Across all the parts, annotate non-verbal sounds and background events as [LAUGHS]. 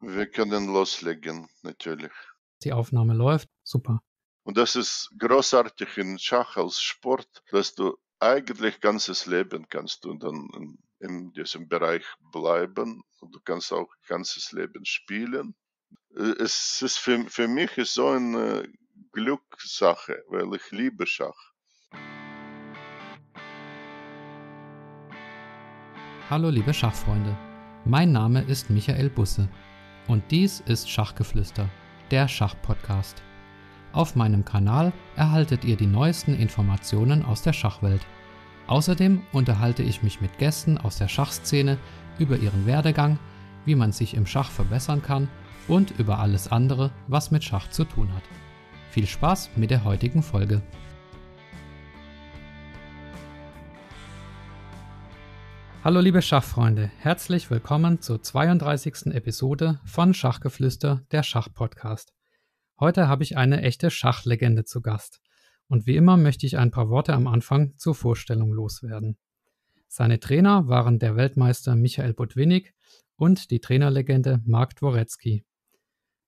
Wir können loslegen, natürlich. Die Aufnahme läuft, super. Und das ist großartig in Schach als Sport, dass du eigentlich ganzes Leben kannst und dann in, in diesem Bereich bleiben und du kannst auch ganzes Leben spielen. Es ist für, für mich ist so eine Glückssache, weil ich liebe Schach. Hallo liebe Schachfreunde, mein Name ist Michael Busse. Und dies ist Schachgeflüster, der Schachpodcast. Auf meinem Kanal erhaltet ihr die neuesten Informationen aus der Schachwelt. Außerdem unterhalte ich mich mit Gästen aus der Schachszene über ihren Werdegang, wie man sich im Schach verbessern kann und über alles andere, was mit Schach zu tun hat. Viel Spaß mit der heutigen Folge. Hallo liebe Schachfreunde, herzlich willkommen zur 32. Episode von Schachgeflüster, der Schachpodcast. Heute habe ich eine echte Schachlegende zu Gast. Und wie immer möchte ich ein paar Worte am Anfang zur Vorstellung loswerden. Seine Trainer waren der Weltmeister Michael Botwinnik und die Trainerlegende Mark Dworetzky.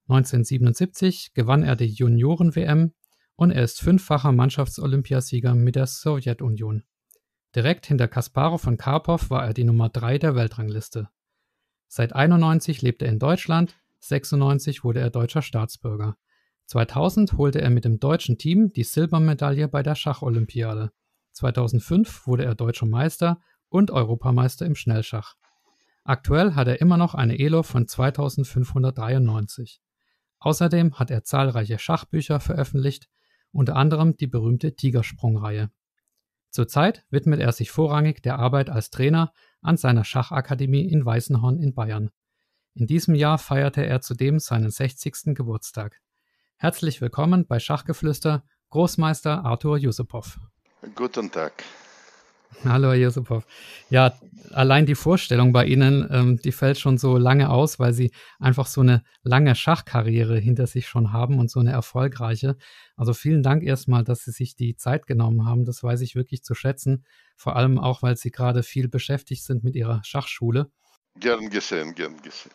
1977 gewann er die Junioren-WM und er ist fünffacher Mannschaftsolympiasieger mit der Sowjetunion. Direkt hinter Kasparov von Karpov war er die Nummer 3 der Weltrangliste. Seit 91 lebt er in Deutschland, 96 wurde er deutscher Staatsbürger. 2000 holte er mit dem deutschen Team die Silbermedaille bei der Schacholympiade. 2005 wurde er deutscher Meister und Europameister im Schnellschach. Aktuell hat er immer noch eine Elo von 2593. Außerdem hat er zahlreiche Schachbücher veröffentlicht, unter anderem die berühmte Tigersprungreihe. Zurzeit widmet er sich vorrangig der Arbeit als Trainer an seiner Schachakademie in Weißenhorn in Bayern. In diesem Jahr feierte er zudem seinen 60. Geburtstag. Herzlich willkommen bei Schachgeflüster, Großmeister Arthur Jusupow. Guten Tag. Hallo, Herr Josipov. Ja, allein die Vorstellung bei Ihnen, ähm, die fällt schon so lange aus, weil Sie einfach so eine lange Schachkarriere hinter sich schon haben und so eine erfolgreiche. Also vielen Dank erstmal, dass Sie sich die Zeit genommen haben. Das weiß ich wirklich zu schätzen. Vor allem auch, weil Sie gerade viel beschäftigt sind mit Ihrer Schachschule. Gern gesehen, gern gesehen.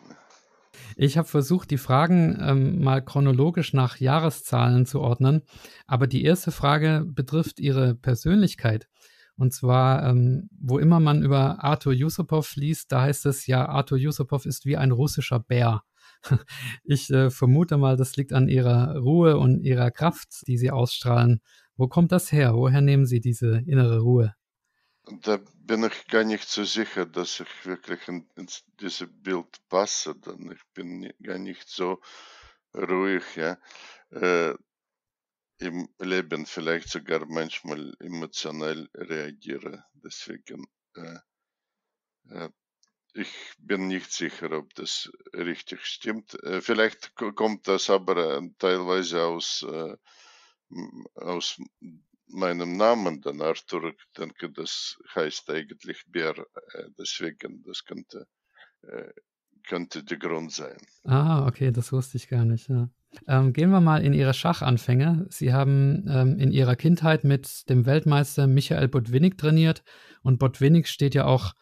Ich habe versucht, die Fragen ähm, mal chronologisch nach Jahreszahlen zu ordnen, aber die erste Frage betrifft Ihre Persönlichkeit. Und zwar, ähm, wo immer man über Arthur Yusupov liest, da heißt es ja, Arthur Yusupov ist wie ein russischer Bär. [LAUGHS] ich äh, vermute mal, das liegt an ihrer Ruhe und ihrer Kraft, die sie ausstrahlen. Wo kommt das her? Woher nehmen Sie diese innere Ruhe? Da bin ich gar nicht so sicher, dass ich wirklich in, in dieses Bild passe, denn ich bin gar nicht so ruhig. Ja. Äh, im Leben vielleicht sogar manchmal emotional reagiere. Deswegen, äh, äh, ich bin nicht sicher, ob das richtig stimmt. Äh, vielleicht kommt das aber ähm, teilweise aus, äh, aus meinem Namen, dann Arthur. Ich denke, das heißt eigentlich Bär. Äh, deswegen, das könnte äh, könnte der Grund sein. Ah, okay, das wusste ich gar nicht. Ja. Ähm, gehen wir mal in Ihre Schachanfänge. Sie haben ähm, in Ihrer Kindheit mit dem Weltmeister Michael Botwinnik trainiert und Botwinnik steht ja auch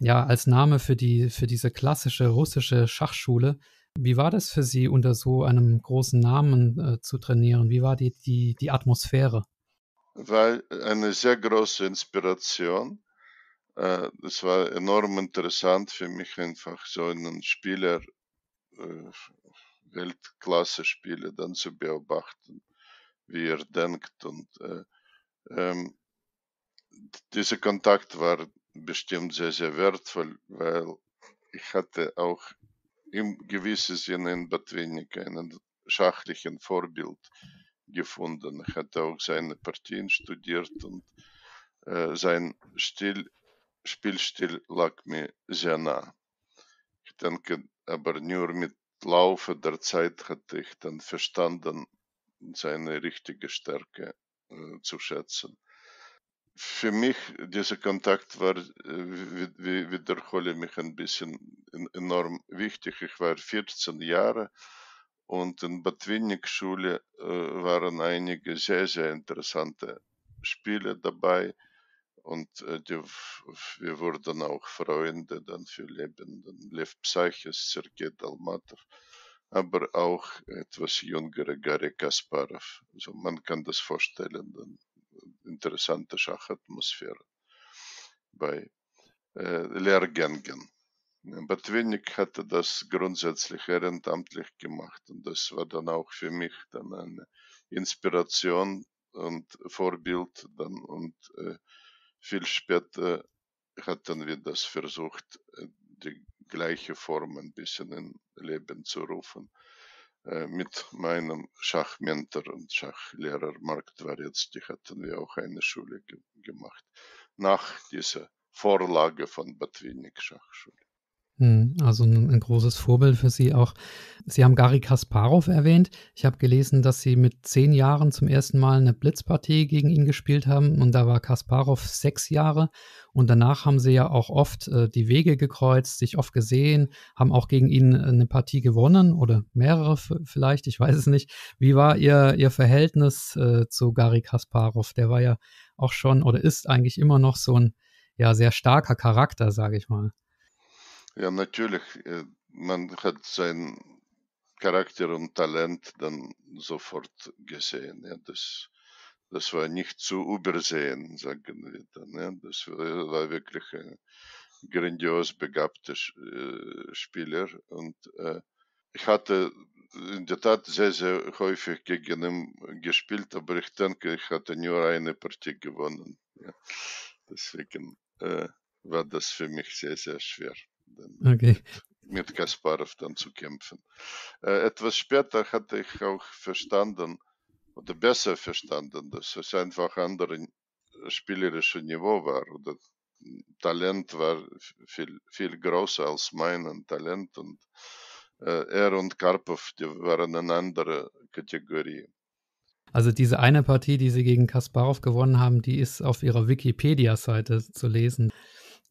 ja, als Name für, die, für diese klassische russische Schachschule. Wie war das für Sie, unter so einem großen Namen äh, zu trainieren? Wie war die, die, die Atmosphäre? War eine sehr große Inspiration äh, es war enorm interessant für mich einfach so einen Spieler, äh, Weltklasse-Spieler dann zu beobachten, wie er denkt und äh, ähm, dieser Kontakt war bestimmt sehr, sehr wertvoll, weil ich hatte auch im gewissen Sinne in Batwinik einen schachlichen Vorbild gefunden. Ich hatte auch seine Partien studiert und äh, sein Stil Spielstil lag mir sehr nah. Ich denke, aber nur mit Laufe der Zeit hatte ich dann verstanden, seine richtige Stärke äh, zu schätzen. Für mich, dieser Kontakt war, äh, wie, wiederhole mich ein bisschen, in, enorm wichtig. Ich war 14 Jahre und in Batwinnik-Schule äh, waren einige sehr, sehr interessante Spiele dabei. Und äh, die, wir wurden auch Freunde dann für Lebenden. Lev Psyches, Sergei Dalmatov, aber auch etwas jüngere Gary Kasparov. Also man kann das vorstellen, dann äh, interessante Schachatmosphäre bei äh, Lehrgängen. Batwinik hatte das grundsätzlich ehrenamtlich gemacht und das war dann auch für mich dann eine Inspiration und Vorbild dann und äh, viel später hatten wir das versucht, äh, die gleiche Form ein bisschen in Leben zu rufen. Äh, mit meinem Schachmentor und Schachlehrer Mark die hatten wir auch eine Schule ge gemacht. Nach dieser Vorlage von Batwinik Schachschule. Hm, also ein, ein, großes Vorbild für Sie auch. Sie haben Gary Kasparov erwähnt. Ich habe gelesen, dass Sie mit zehn Jahren zum ersten Mal eine Blitzpartie gegen ihn gespielt haben und da war Kasparov sechs Jahre und danach haben Sie ja auch oft äh, die Wege gekreuzt, sich oft gesehen, haben auch gegen ihn äh, eine Partie gewonnen oder mehrere vielleicht, ich weiß es nicht. Wie war Ihr, Ihr Verhältnis äh, zu Gary Kasparov? Der war ja auch schon oder ist eigentlich immer noch so ein ja sehr starker Charakter, sage ich mal. Ja, natürlich. Äh, man hat seinen Charakter und Talent dann sofort gesehen. Ja, das, das war nicht zu übersehen, sagen wir dann. Ja, das war, wirklich ein grandios begabter äh, Spieler und äh, ich hatte in der Tat sehr, sehr häufig gegen ihn gespielt, aber ich denke, ich hatte nur eine Partie gewonnen. Ja. Deswegen äh, war das für mich sehr, sehr schwer okay. mit Kasparov dann zu kämpfen. Äh, etwas später hatte ich auch verstanden, oder besser verstanden, dass es einfach andere äh, spielerische Niveau war oder Talent war viel, viel größer als mein Talent und äh, er und Karpov, die waren eine andere Kategorie. Also diese eine Partie, die Sie gegen Kasparov gewonnen haben, die ist auf Ihrer Wikipedia-Seite zu lesen.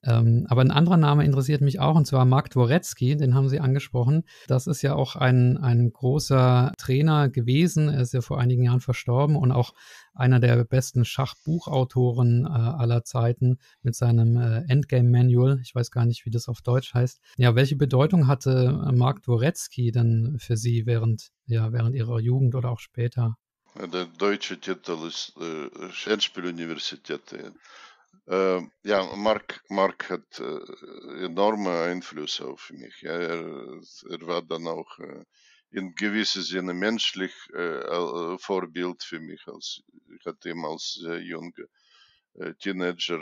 Ähm, aber ein anderer Name interessiert mich auch, und zwar Mark Dworetzky, den haben Sie angesprochen. Das ist ja auch ein, ein großer Trainer gewesen. Er ist ja vor einigen Jahren verstorben und auch einer der besten Schachbuchautoren äh, aller Zeiten mit seinem äh, Endgame Manual. Ich weiß gar nicht, wie das auf Deutsch heißt. Ja, welche Bedeutung hatte äh, Mark Dworetzky denn für Sie während, ja, während Ihrer Jugend oder auch später? Der deutsche Titel ist äh, Endspieluniversität. Äh, ja, Mark, Mark hat äh, enorme Einflüsse auf mich. Ja. Er, er, war dann auch äh, in gewissem Sinne menschlich äh, äh, Vorbild für mich. Als, ich hatte ihn als sehr junger äh, Teenager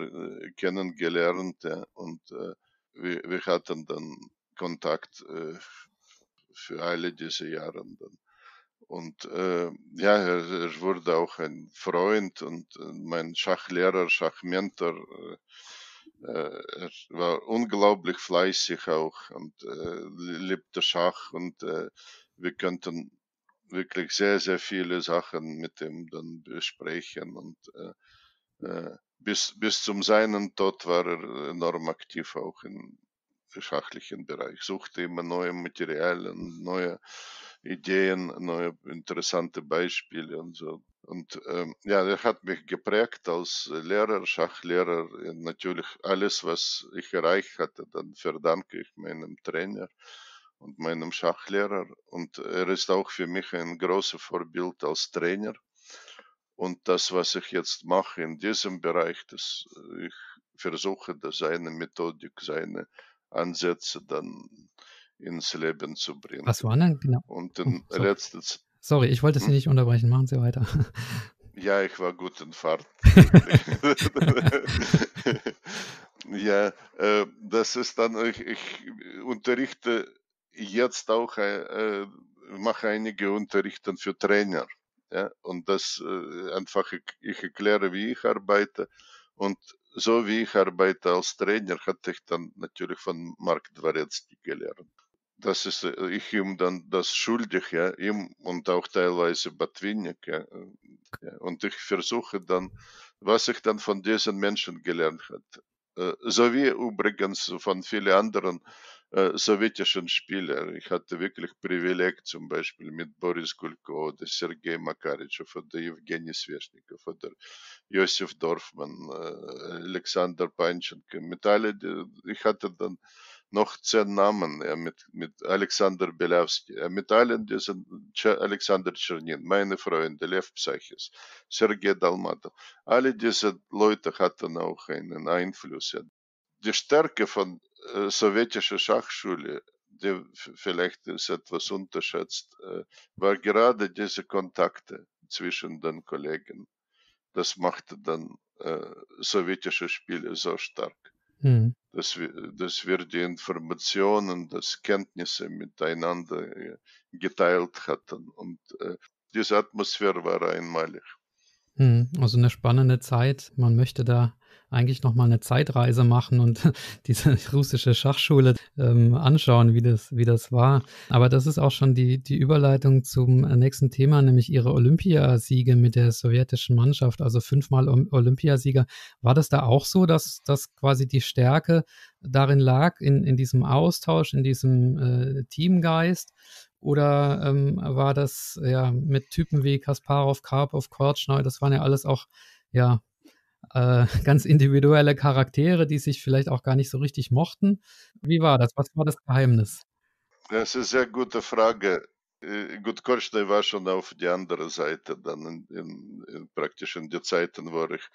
kennengelernt ja. und wir, wir, hatten dann Kontakt für alle diese Jahre. Dann und äh, ja, er, er, wurde auch ein Freund und äh, mein Schachlehrer, Schachmentor. Äh, äh, er war unglaublich fleißig auch und äh, liebte Schach und äh, wir könnten wirklich sehr, sehr viele Sachen mit ihm dann besprechen und äh, äh bis, bis zum seinen Tod war er enorm aktiv auch in fachlichen Bereich. Suchte immer neue Materialien, neue Ideen, neue interessante Beispiele und so. Und ähm, ja, er hat mich geprägt als Lehrer, Schachlehrer. Äh, natürlich alles, was ich erreicht hatte, dann verdanke ich meinem Trainer und meinem Schachlehrer. Und er ist auch für mich ein großes Vorbild als Trainer. Und das, was ich jetzt mache in diesem Bereich, das, äh, ich versuche, dass seine Methodik, seine Ansätze dann ins Leben zu bringen. Was waren denn genau? Und den oh, sorry. letzten. Sorry, ich wollte Sie hm? nicht unterbrechen. Machen Sie weiter. [LAUGHS] Ja, ich war gut in Fahrt. [LAUGHS] ja, äh, das ist dann, ich, ich unterrichte jetzt auch, äh, äh, mache einige Unterrichten für Trainer. Ja, und das äh, einfach, ich, ich erkläre, wie ich arbeite und so wie ich arbeite als Trainer, hatte ich dann natürlich von Mark Dwarecki gelernt. Das ist äh, ich ihm dann das schuldig, ja, ihm und auch teilweise Batwinik. Äh, ja, Und ich versuche dann, was ich dann von diesen Menschen gelernt habe. Äh, so wie übrigens von vielen anderen sowjetischen Spielern. Ich hatte wirklich Privileg zum Beispiel mit Boris Gulko oder Sergei Makaritschow oder Evgeny Sveshnikov oder Josef Dorfmann, Alexander Panchenko. Mit alle, ich hatte dann noch zehn Namen ja, э, mit, mit Alexander Belawski, ja, mit allen diesen Alexander Tschernin, meine Freunde, Lev Psachis, Sergei Dalmatov. Alle diese Leute hatten auch einen Einfluss. Ja. Die Stärke von äh, sowjetische Schachschule, die vielleicht ist etwas unterschätzt, äh, war gerade diese Kontakte zwischen den Kollegen. Das machte dann äh, sowjetische Spiele so stark, mhm. dass, wir, dass wir die Informationen, das Kenntnisse miteinander äh, geteilt hatten. Und äh, diese Atmosphäre war einmalig. Mhm. Also eine spannende Zeit. Man möchte da eigentlich nochmal eine Zeitreise machen und [LAUGHS] diese russische Schachschule ähm, anschauen, wie das, wie das war. Aber das ist auch schon die, die Überleitung zum nächsten Thema, nämlich Ihre Olympiasiege mit der sowjetischen Mannschaft, also fünfmal Olympiasieger. War das da auch so, dass, dass quasi die Stärke darin lag, in, in diesem Austausch, in diesem äh, Teamgeist? Oder ähm, war das ja mit Typen wie Kasparov, Karpov, Kortschneu, das waren ja alles auch ja, äh, [LAUGHS] ganz individuelle Charaktere, die sich vielleicht auch gar nicht so richtig mochten. Wie war das? Was war das Geheimnis? Das ist eine sehr gute Frage. Äh, gut, Korstein war schon auf die andere Seite, dann in, in, in praktisch in die Zeiten, wo ich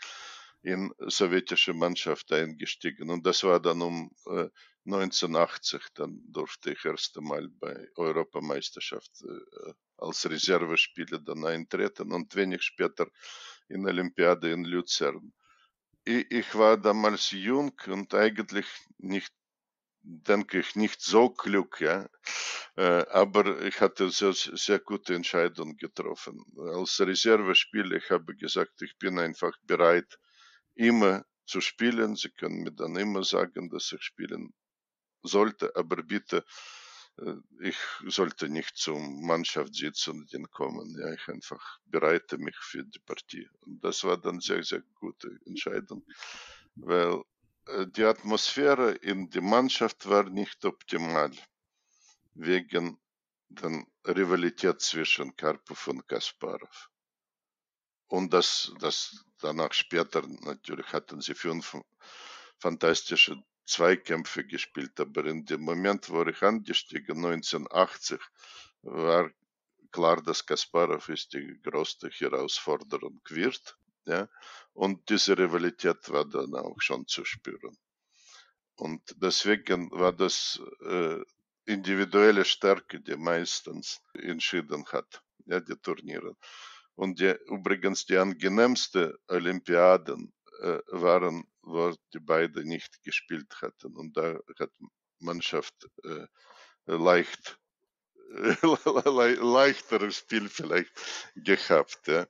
in sowjetische Mannschaft eingestiegen. Und das war dann um äh, 1980, dann durfte ich erst einmal bei Europameisterschaft äh, als Reservespieler dann eintreten und wenig später in Olympiade in Luzern. Ich war damals jung und eigentlich nicht, denke ich, nicht so klug, ja. Aber ich hatte sehr, sehr gute Entscheidung getroffen. Als Reservespieler, ich habe gesagt, ich bin einfach bereit, immer zu spielen. Sie können mir dann immer sagen, dass ich spielen sollte, aber bitte äh, ich sollte nicht zum Mannschaftssitzungen kommen. Ja, ich einfach bereite mich für die Partie. Und das war dann sehr, sehr gute Entscheidung, weil äh, die Atmosphäre in der Mannschaft war nicht optimal wegen der Rivalität zwischen Karpov und Kasparov. Und das, das danach später natürlich hatten sie fünf fantastische Zweikämpfe gespielt, aber in dem Moment, wo ich angestiegen 1980, war klar, dass Kasparov ist die größte Herausforderung wird. Ja? Und diese Rivalität war dann auch schon zu spüren. Und deswegen war das äh, individuelle Stärke, die meistens entschieden hat, ja, die Turniere. Und die, übrigens die angenehmsten Olympiaden äh, waren World die beide nicht gespielt hätten. Und da hat Mannschaft äh, leicht [LAUGHS] leichteres Spiel vielleicht gehabt. Ja.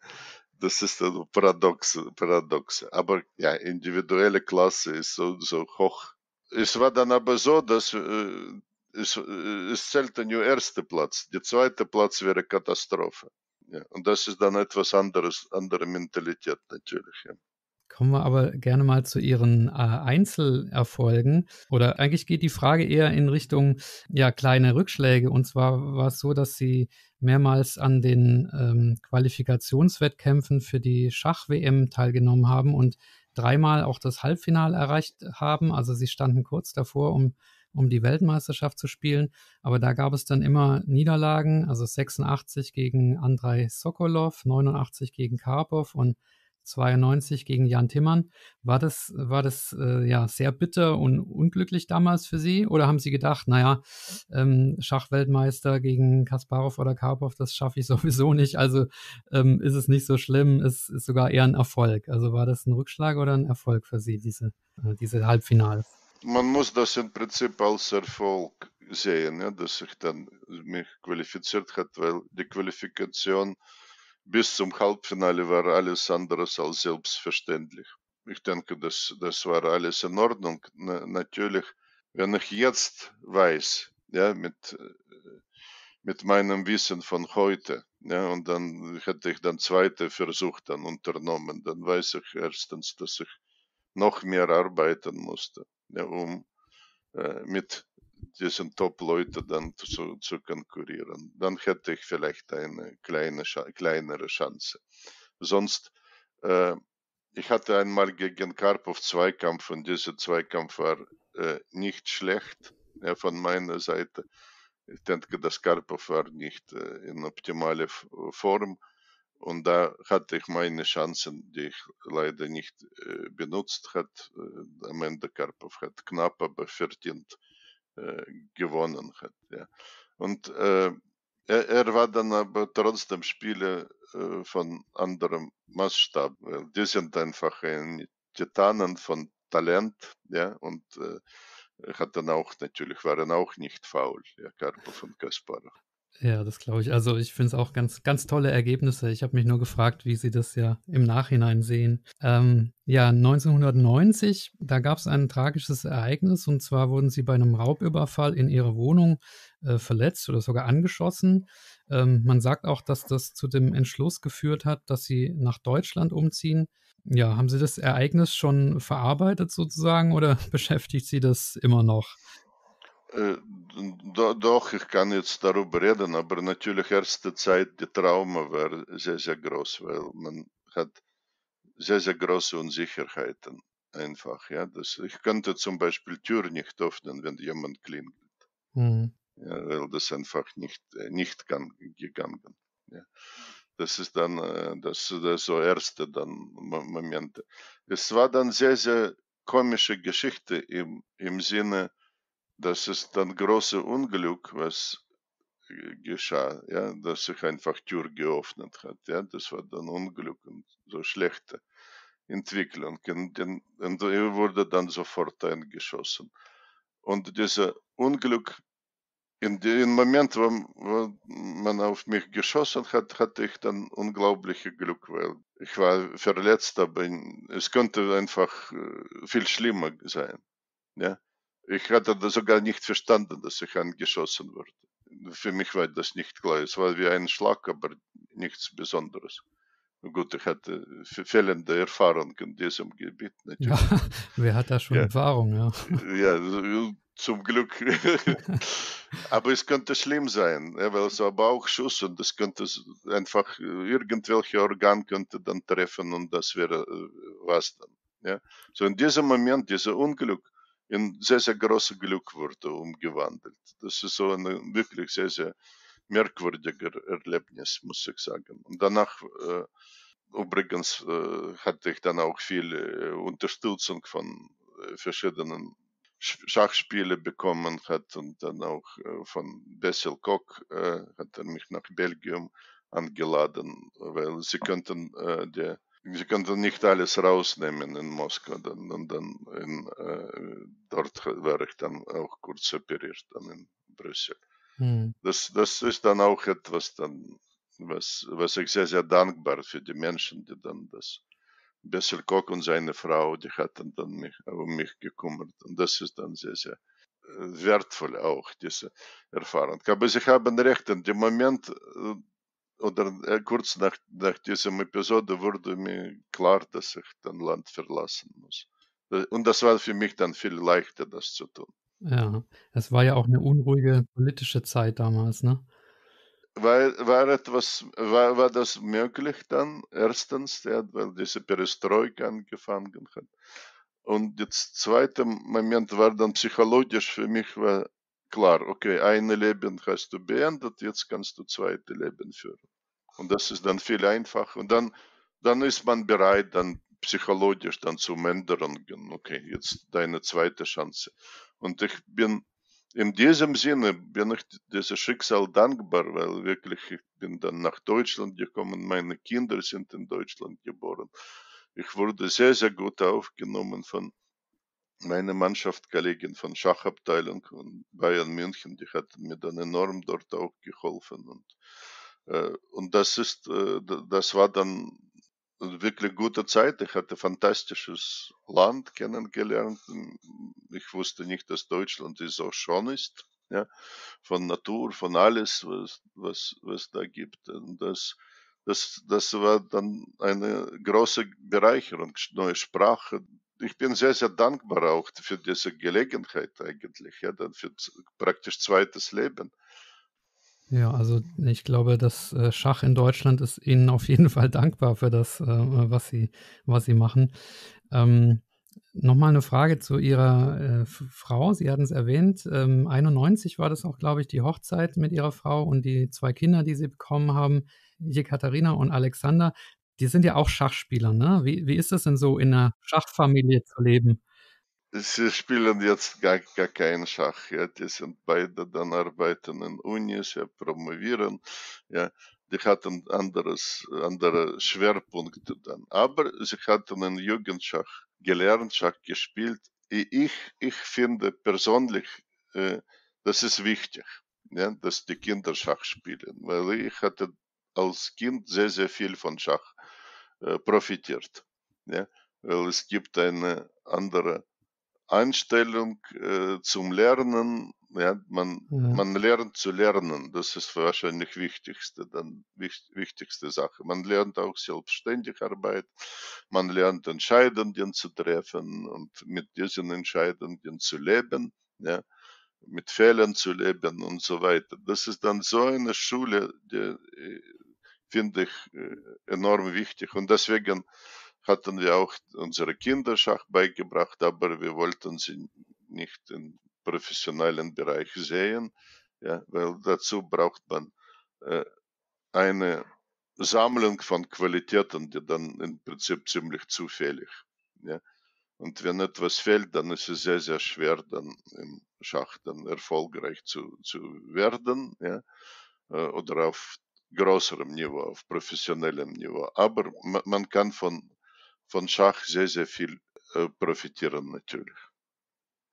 Das ist eine Paradoxe, Paradoxe. Aber ja, individuelle Klasse ist so, so hoch. Es war dann aber so, dass äh, es, äh, es zählte nur erster Platz. Der zweite Platz wäre Katastrophe. Ja, und das ist dann etwas anderes, andere Mentalität natürlich. Ja. Kommen wir aber gerne mal zu Ihren äh, Einzelerfolgen. Oder eigentlich geht die Frage eher in Richtung ja, kleine Rückschläge. Und zwar war es so, dass Sie mehrmals an den ähm, Qualifikationswettkämpfen für die Schach-WM teilgenommen haben und dreimal auch das Halbfinale erreicht haben. Also Sie standen kurz davor, um um die Weltmeisterschaft zu spielen. Aber da gab es dann immer Niederlagen, also 86 gegen Andrei Sokolov, 89 gegen Karpov und 92 gegen Jan Timmern. War das, war das äh, ja sehr bitter und unglücklich damals für Sie? Oder haben Sie gedacht, naja, ähm, Schachweltmeister gegen Kasparov oder Karpov, das schaffe ich [LAUGHS] sowieso nicht. Also ähm, ist es nicht so schlimm, es ist, sogar eher ein Erfolg. Also war das ein Rückschlag oder ein Erfolg für Sie, diese, äh, diese Halbfinale? Man muss das im Prinzip als Erfolg sehen, ja, dass ich dann mich qualifiziert habe, weil die Qualifikation bis zum Halbfinale war alles anderes als selbstverständlich. Ich denke, das, das war alles in Ordnung. Na, natürlich, wenn ich jetzt weiß, ja, mit, äh, mit meinem Wissen von heute, ja, und dann hätte ich dann zweiten Versuch dann unternommen, dann weiß ich erstens, dass ich noch mehr arbeiten musste, ja, um äh, mit diesen Top-Leute dann zu, zu konkurrieren. Dann hätte ich vielleicht eine kleine, kleinere Chance. Sonst, äh, ich hatte einmal gegen Karpov Zweikampf und dieser Zweikampf war äh, nicht schlecht ja, von meiner Seite. Ich denke, das Karpov war nicht äh, in optimaler Form und da hatte ich meine Chancen, die ich leider nicht äh, benutzt hat. Äh, am Ende Karpov hat knapp, aber verdient äh, gewonnen hat. Ja. Und äh, er, er, war dann aber trotzdem Spieler äh, von anderem Maßstab, weil die sind einfach ein Titanen von Talent, ja, und äh, hat dann auch natürlich, waren auch nicht faul, ja, Karpov und Kasparov. Ja, das glaube ich. Also ich finde es auch ganz, ganz tolle Ergebnisse. Ich habe mich nur gefragt, wie Sie das ja im Nachhinein sehen. Ähm, ja, 1990, da gab es ein tragisches Ereignis und zwar wurden Sie bei einem Raubüberfall in Ihrer Wohnung äh, verletzt oder sogar angeschossen. Ähm, man sagt auch, dass das zu dem Entschluss geführt hat, dass Sie nach Deutschland umziehen. Ja, haben Sie das Ereignis schon verarbeitet sozusagen oder [LAUGHS] beschäftigt Sie das immer noch? doch, ich kann jetzt darüber reden, aber natürlich erste Zeit, die Trauma war sehr, sehr groß, weil man hat sehr, sehr große Unsicherheiten einfach. Ja? Das, ich könnte zum Beispiel Tür nicht öffnen, wenn jemand klingelt. Mhm. Ja, weil das einfach nicht, nicht kann, gegangen. Ja. Das ist dann das, das so erste dann Momente. Es war dann sehr, sehr komische Geschichte im, im Sinne, das ist dann große Unglück, was äh, geschah, ja, dass sich einfach Tür geöffnet hat, ja, das war dann Unglück und so schlechte Entwicklung und, und er wurde dann sofort eingeschossen. Und dieser Unglück, in dem Moment, wo, wo man auf mich geschossen hat, hatte ich dann unglaubliche Glück, weil ich war verletzt, aber es könnte einfach äh, viel schlimmer sein, ja. Ich hatte das sogar nicht verstanden, dass ich angeschossen wurde. Für mich war das nicht klar. Es war wie ein Schlag, aber nichts Besonderes. Gut, ich hatte fehlende Erfahrung in diesem Gebiet. Natürlich. Ja, [LAUGHS] wer hat da schon ja. Erfahrung? Ja, [LAUGHS] ja zum Glück. [LAUGHS] aber es könnte schlimm sein, weil es aber auch Schuss und es könnte einfach irgendwelche Organ könnte dann treffen und das wäre äh, was dann. Ja. So in diesem Moment, dieser Unglück, in sehr, sehr große Glück wurde umgewandelt. Das ist so ein wirklich sehr, sehr merkwürdiger Erlebnis, muss ich sagen. Und danach, äh, übrigens, äh, hatte ich dann auch viel äh, Unterstützung von verschiedenen Schachspiele bekommen hat und dann auch von Bessel Koch hat er mich nach Belgien angeladen, weil sie könnten äh, der Sie konnten nicht alles rausnehmen in Moskau, dann, dann, dann in, äh, dort war ich dann auch kurz operiert, dann in Brüssel. Hm. Das, das ist dann auch etwas, dann, was, was ich sehr, sehr dankbar für die Menschen, die dann das, Bessel Koch und seine Frau, die hatten dann mich, um mich gekümmert. Und das ist dann sehr, sehr äh, wertvoll auch, diese Erfahrung. Aber Sie haben recht, in dem Moment, äh, oder äh, kurz nach, nach diesem Episode wurde mir klar, dass ich das Land verlassen muss. Und das war für mich dann viel leichter, das zu tun. Ja, es war ja auch eine unruhige politische Zeit damals, ne? War, war etwas, war, war das möglich dann? Erstens, ja, weil diese Perestroika angefangen hat. Und jetzt zweiter Moment war dann psychologisch für mich war klar, okay, ein Leben hast du beendet, jetzt kannst du zweite Leben führen. Und das ist dann viel einfacher. Und dann, dann ist man bereit, dann psychologisch dann zu ändern. Okay, jetzt deine zweite Chance. Und ich bin in diesem Sinne bin ich dieses Schicksal dankbar, weil wirklich ich bin dann nach Deutschland gekommen, meine Kinder sind in Deutschland geboren. Ich wurde sehr, sehr gut aufgenommen von meiner Mannschaftkollegin von Schachabteilung und Bayern München, die hat mir dann enorm dort auch geholfen und äh, und das ist, äh, das war dann wirklich gute Zeit. Ich hatte fantastisches Land kennengelernt. Ich wusste nicht, dass Deutschland so auch schon ist. Ja, von Natur, von alles, was, was, was da gibt. Und das, das, das war dann eine große Bereicherung, neue Sprache. Ich bin sehr, sehr dankbar auch für diese Gelegenheit eigentlich, ja, dann für praktisch zweites Leben. Ja, also ich glaube, das äh, Schach in Deutschland ist Ihnen auf jeden Fall dankbar für das, äh, was Sie, was Sie machen. Ähm, Nochmal eine Frage zu Ihrer äh, Frau. Sie hatten es erwähnt. Ähm, 91 war das auch, glaube ich, die Hochzeit mit Ihrer Frau und die zwei Kinder, die Sie bekommen haben, Jekaterina und Alexander. Die sind ja auch Schachspieler, ne? Wie, wie ist das denn so, in einer Schachfamilie zu leben? Sie spielen jetzt gar, gar keinen Schach. Ja. Die sind beide dann arbeiten in Unis, ja, promovieren. Ja. Die hatten anderes, andere Schwerpunkte dann. Aber sie hatten in Jugendschach gelernt, Schach gespielt. Ich, ich finde persönlich, äh, das ist wichtig, ja, dass die Kinder Schach spielen, weil ich hatte als Kind sehr, sehr viel von Schach äh, profitiert. Ja, weil es gibt eine andere Einstellung äh, zum Lernen, ja, man, ja. man lernt zu lernen, das ist wahrscheinlich wichtigste, dann wichtigste Sache. Man lernt auch selbstständig Arbeit, man lernt Entscheidungen zu treffen und mit diesen Entscheidungen zu leben, ja, mit Fehlern zu leben und so weiter. Das ist dann so eine Schule, die äh, finde ich äh, enorm wichtig und deswegen hatten wir auch unsere Kinder Schach beigebracht, aber wir wollten sie nicht im professionellen Bereich sehen, ja, weil dazu braucht man äh, eine Sammlung von Qualitäten, die dann im Prinzip ziemlich zufällig. Ja. Und wenn etwas fehlt, dann ist es sehr, sehr schwer, dann im Schach dann erfolgreich zu, zu werden, ja, äh, oder auf größerem Niveau, auf professionellem Niveau. Aber man, man kann von von Schach sehr, sehr viel äh, profitieren natürlich.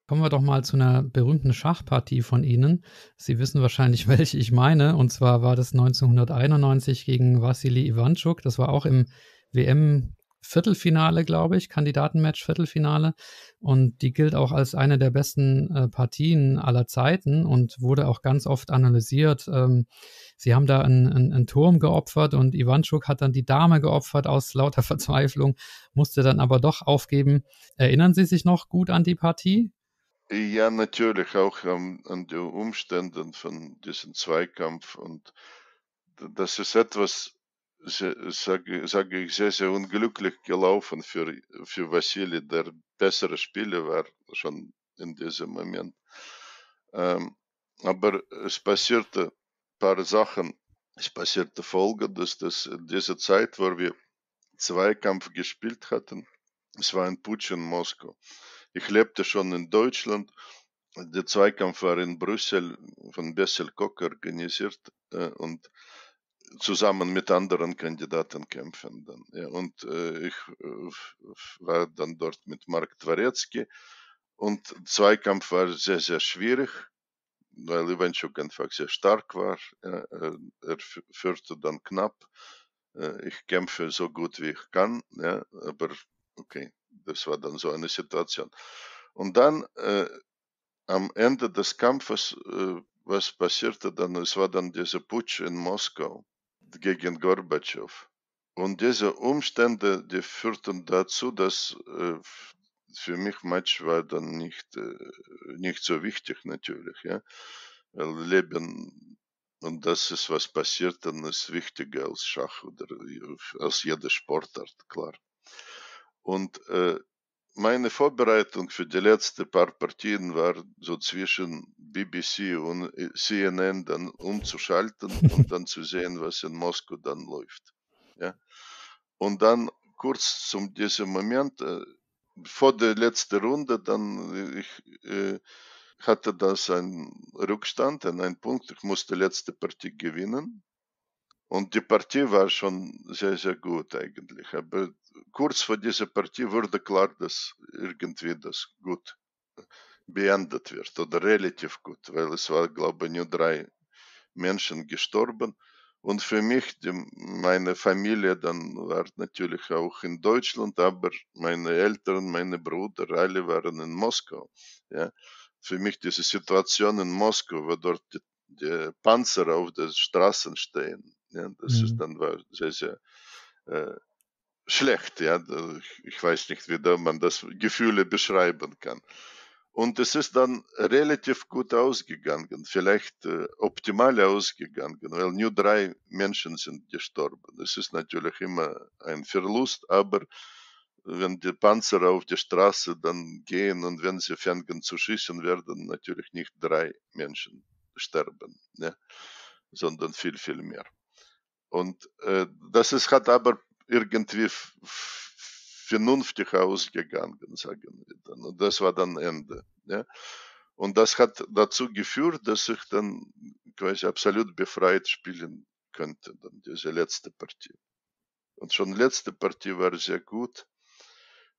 Kommen wir doch mal zu einer berühmten Schachpartie von Ihnen. Sie wissen wahrscheinlich, [LAUGHS] welche ich meine. Und zwar war das 1991 gegen Wassili Ivanchuk. Das war auch im WM Viertelfinale, glaube ich, Kandidatenmatch Viertelfinale. Und die gilt auch als eine der besten äh, Partien aller Zeiten und wurde auch ganz oft analysiert. Ähm, sie haben da einen, einen, einen, Turm geopfert und Ivanchuk hat dann die Dame geopfert aus lauter [LAUGHS] Verzweiflung, musste dann aber doch aufgeben. Erinnern Sie sich noch gut an die Partie? Ja, natürlich auch an, an den Umständen von diesem Zweikampf und das ist etwas, sage, sage ich, sehr, sehr unglücklich gelaufen für, für Vassili, der bessere Spieler war schon in diesem Moment. Ähm, aber es passierte ein paar Sachen. Es passierte Folge, dass in dieser Zeit, wo wir Zweikampf gespielt hatten, es war ein Putsch in Moskau. Ich lebte schon in Deutschland. Der Zweikampf war in Brüssel von Bessel Koch organisiert äh, und zusammen mit anderen Kandidaten kämpfen. Dann, ja. Und äh, ich äh, war dann dort mit Mark Twarecki und Zweikampf war sehr, sehr schwierig, weil Ivanchuk einfach sehr stark war. Ja. Er führte dann knapp. Äh, ich kämpfe so gut wie ich kann, ja, aber okay, das war dann so eine Situation. Und dann äh, am Ende des Kampfes, äh, was passierte dann? Es war dann dieser Putsch in Moskau gegen Gorbatschow. Und diese Umstände, die führten dazu, dass äh, für mich Match war dann nicht, äh, nicht so wichtig natürlich. Ja? Weil Leben und das ist, was passiert, dann ist wichtiger als Schach oder äh, als jede Sportart, klar. Und äh, meine Vorbereitung für die letzten paar Partien war so zwischen BBC und äh, CNN dann umzuschalten [LAUGHS] und dann zu sehen, was in Moskau dann läuft. Ja? Und dann kurz zum diesem Moment, äh, vor der letzten Runde, dann äh, ich, äh, hatte das einen Rückstand einen Punkt, ich musste die letzte Partie gewinnen. Und die Partie war schon sehr, sehr gut eigentlich. Aber kurz vor dieser Partie wurde klar, dass irgendwie das gut beendet wird oder relativ gut, weil es war, glaube ich, nur drei Menschen gestorben. Und für mich, die, meine Familie dann war natürlich auch in Deutschland, aber meine Eltern, meine Brüder, alle waren in Moskau. Ja. Für mich diese Situation in Moskau, wo dort die, die Panzer auf den Straßen stehen, ja, das mhm. ist dann war sehr, sehr äh, schlecht. Ja, ich weiß nicht, wie man das Gefühle beschreiben kann. Und es ist dann relativ gut ausgegangen, vielleicht äh, optimal ausgegangen, weil nur drei Menschen sind gestorben. Es ist natürlich immer ein Verlust, aber wenn die Panzer auf die Straße dann gehen und wenn sie fangen zu schießen, werden natürlich nicht drei Menschen sterben, ne? sondern viel, viel mehr. Und äh, das ist, hat aber irgendwie vernünftig ausgegangen, sagen wir dann. Und das war dann Ende. Ja? Und das hat dazu geführt, dass ich dann quasi absolut befreit spielen könnte, dann diese letzte Partie. Und schon letzte Partie war sehr gut.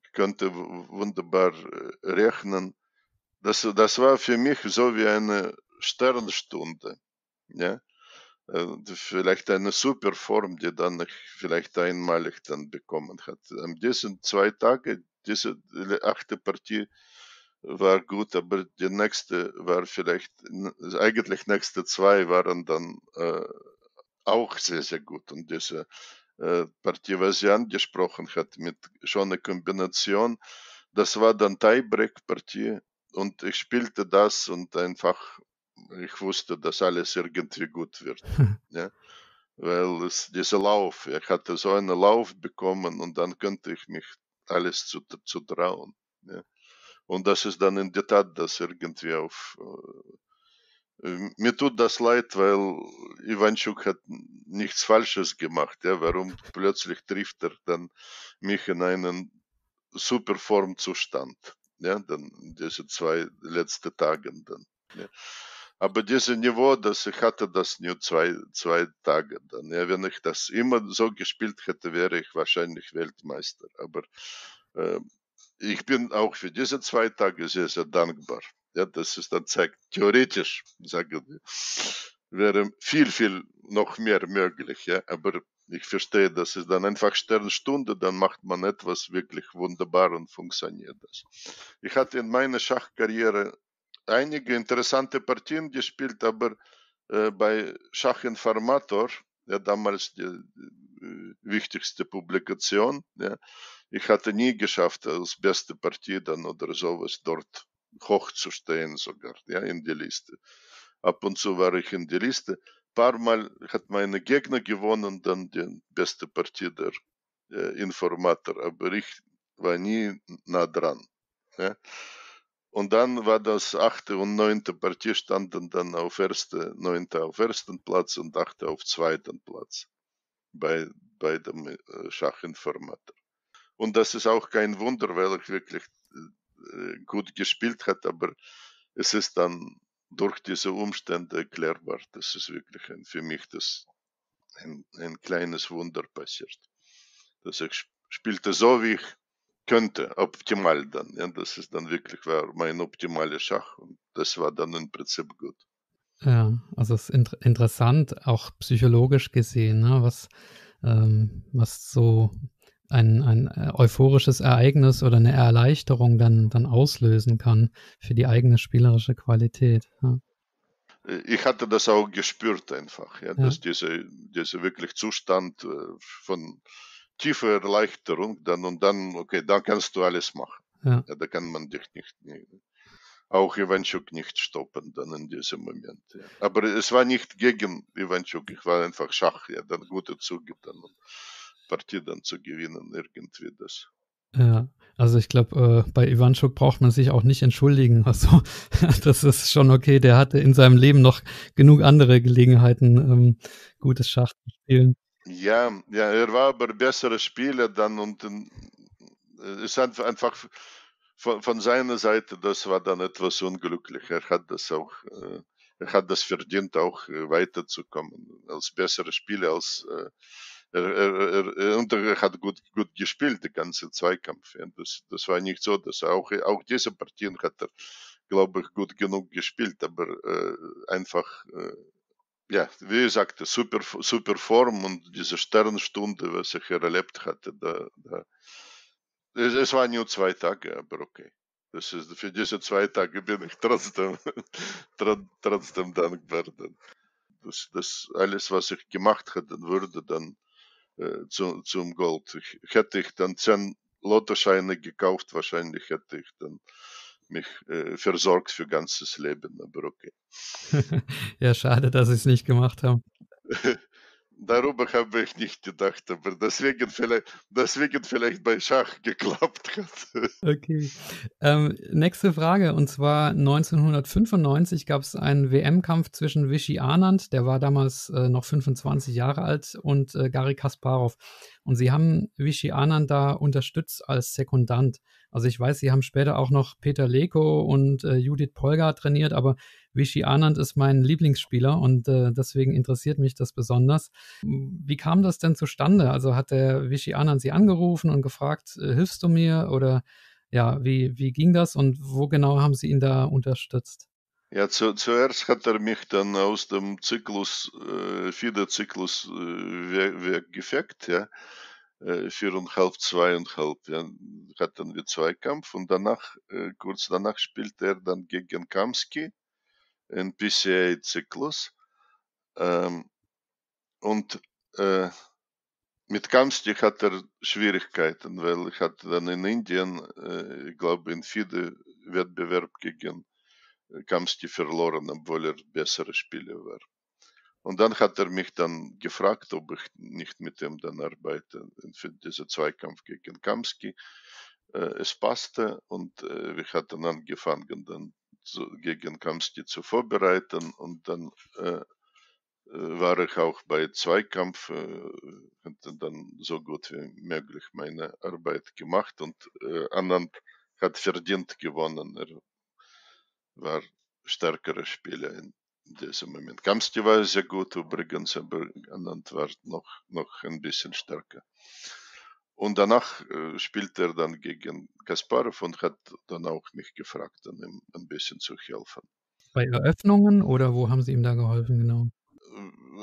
Ich könnte wunderbar äh, rechnen. Das, das war für mich so wie eine Sternstunde. Ja? Э, vielleicht eine super Form, die dann vielleicht einmalig dann bekommen hat. An diesen zwei Tagen, diese achte Partie war gut, aber die nächste war vielleicht, eigentlich nächste zwei waren dann äh, auch sehr, sehr gut. Und diese äh, Partie, was sie angesprochen hat, mit schon einer Kombination, das war dann Tiebreak-Partie und ich spielte das und einfach ich wusste, dass alles irgendwie gut wird. ja? Weil es, dieser Lauf, ich hatte so einen Lauf bekommen und dann könnte ich mich alles zu, zu trauen. Ja? Und das ist dann in der Tat das irgendwie auf. Äh, äh mir tut das leid, weil Ivanchuk hat nichts Falsches gemacht. Ja? Warum plötzlich trifft er dann mich in einen Superformzustand? Ja, dann diese zwei letzten Tage dann. Ja. Ne? Aber dieses Niveau, das ich hatte, das nur zwei, zwei Tage dann. Ja, wenn ich das immer so gespielt hätte, wäre ich wahrscheinlich Weltmeister. Aber äh, ich bin auch für diese zwei Tage sehr, sehr dankbar. Ja, das ist dann zeigt, theoretisch, sagen wir, wäre viel, viel noch mehr möglich. Ja, aber ich verstehe, das ist dann einfach Sternstunde, dann macht man etwas wirklich wunderbar und funktioniert das. Ich hatte in meiner Schachkarriere einige interessante Partien gespielt, aber äh, bei Schachinformator, ja, damals die, die wichtigste Publikation, ja, ich hatte nie geschafft, als beste Partie dann oder sowas dort hochzustehen sogar, ja, in die Liste. Ab und zu war ich in die Liste. Ein paar Mal hat meine Gegner gewonnen, dann die beste Partie der äh, Informator, aber ich war nie nah dran. Ja. Und dann war das achte und neunte Partie standen dann auf erste, neunte auf ersten Platz und achte auf zweiten Platz bei, bei dem äh, Schachinformator. Und das ist auch kein Wunder, weil ich wirklich äh, gut gespielt hat, aber es ist dann durch diese Umstände erklärbar. Das ist wirklich ein, für mich das, ein, ein kleines Wunder passiert. Dass ich spielte so, wie ich könnte, optimal dann. Ja, das ist dann wirklich war mein optimaler Schach und das war dann im Prinzip gut. Ja, also es ist in interessant, auch psychologisch gesehen, ne, was, ähm, was so ein, ein äh, euphorisches Ereignis oder eine Erleichterung dann, dann auslösen kann für die eigene spielerische Qualität. Ja. Ich hatte das auch gespürt einfach, ja, ja. dass dieser diese wirklich Zustand äh, von tiefe Erleichterung, dann und dann, okay, dann kannst du alles machen. Ja. ja da kann man dich nicht, nehmen. auch Ivanchuk nicht stoppen dann in diesem Moment. Ja. Aber es war nicht gegen Ivanchuk, ich war einfach Schach, ja, dann gute Züge dann und Partie dann zu gewinnen, irgendwie das. Ja, also ich glaube, äh, bei Ivanchuk braucht man sich auch nicht entschuldigen. [LAUGHS] Also das ist schon okay, der hatte in seinem Leben noch genug andere Gelegenheiten, ähm, gutes Schach zu spielen. Ja, ja, er war aber besserer Spieler dann und äh, ist einfach von, von, seiner Seite, das war dann etwas unglücklich. Er hat das auch, äh, er hat das verdient, auch äh, weiterzukommen als besserer Spieler, als äh, er, er, er, und er hat gut, gut gespielt, die ganze Zweikampf. Das, das war nicht so, dass auch, auch diese Partien hat er, glaube ich, gut genug gespielt, aber einfach ja, wie gesagt, super, super Form und diese Sternstunde, was ich erlebt hatte, da, da. Es, es waren nur zwei Tage, aber okay. Das ist, für diese zwei Tage bin ich trotzdem, [LAUGHS] trotzdem dankbar. Das, das alles, was ich gemacht hätte, würde dann äh, zu, zum Gold. Ich, hätte ich dann zehn Lottoscheine gekauft, wahrscheinlich hätte ich dann mich äh, versorgt für ganzes Leben. Aber okay. [LAUGHS] ja, schade, dass ich es nicht gemacht habe. [LAUGHS] darüber habe ich nicht gedacht, aber deswegen vielleicht, deswegen vielleicht bei Schach geklappt hat. [LAUGHS] Okay. Ähm, nächste Frage, und zwar 1995 gab es einen WM-Kampf zwischen Vichy Anand, der war damals äh, noch 25 Jahre alt, und äh, Gary Kasparov. Und sie haben Vichy Anand da unterstützt als Sekundant. Also ich weiß, sie haben später auch noch Peter Leko und äh, Judith Polgar trainiert, aber Vichy Anand ist mein Lieblingsspieler und äh, deswegen interessiert mich das besonders. Wie kam das denn zustande? Also hat der Vichy Anand Sie angerufen und gefragt, äh, hilfst du mir? Oder ja, wie, wie ging das und wo genau haben Sie ihn da unterstützt? Ja, zu, zuerst hat er mich dann aus dem Zyklus, äh, FIDE-Zyklus äh, weggefegt, ja. Äh, vier und halb, zwei und halb. Ja. Hatten wir Zweikampf und danach, äh, kurz danach spielte er dann gegen Kamski in NPCI-Zyklus. Ähm, und äh, mit Kamstick hat er Schwierigkeiten, weil ich hatte dann in Indien, äh, ich glaube, in FIDE Wettbewerb gegen äh, Kamski verloren, obwohl er bessere Spieler war. Und dann hat er mich dann gefragt, ob ich nicht mit ihm dann arbeite für diesen Zweikampf gegen Kamski. Äh, es passte und äh, wir hatten angefangen, dann zu, gegen zu vorbereiten und dann äh, äh, war ich auch bei Zweikampf, äh, hatte dann so gut wie möglich meine Arbeit gemacht und äh, Anand hat verdient gewonnen. Er war stärkerer Spieler in diesem Moment. Kamsky war sehr gut übrigens, aber Anand war noch, noch ein bisschen stärker. Und danach äh, spielt er dann gegen Kasparov und hat dann auch mich gefragt, dann ihm ein bisschen zu helfen. Bei Eröffnungen oder wo haben Sie ihm da geholfen, genau?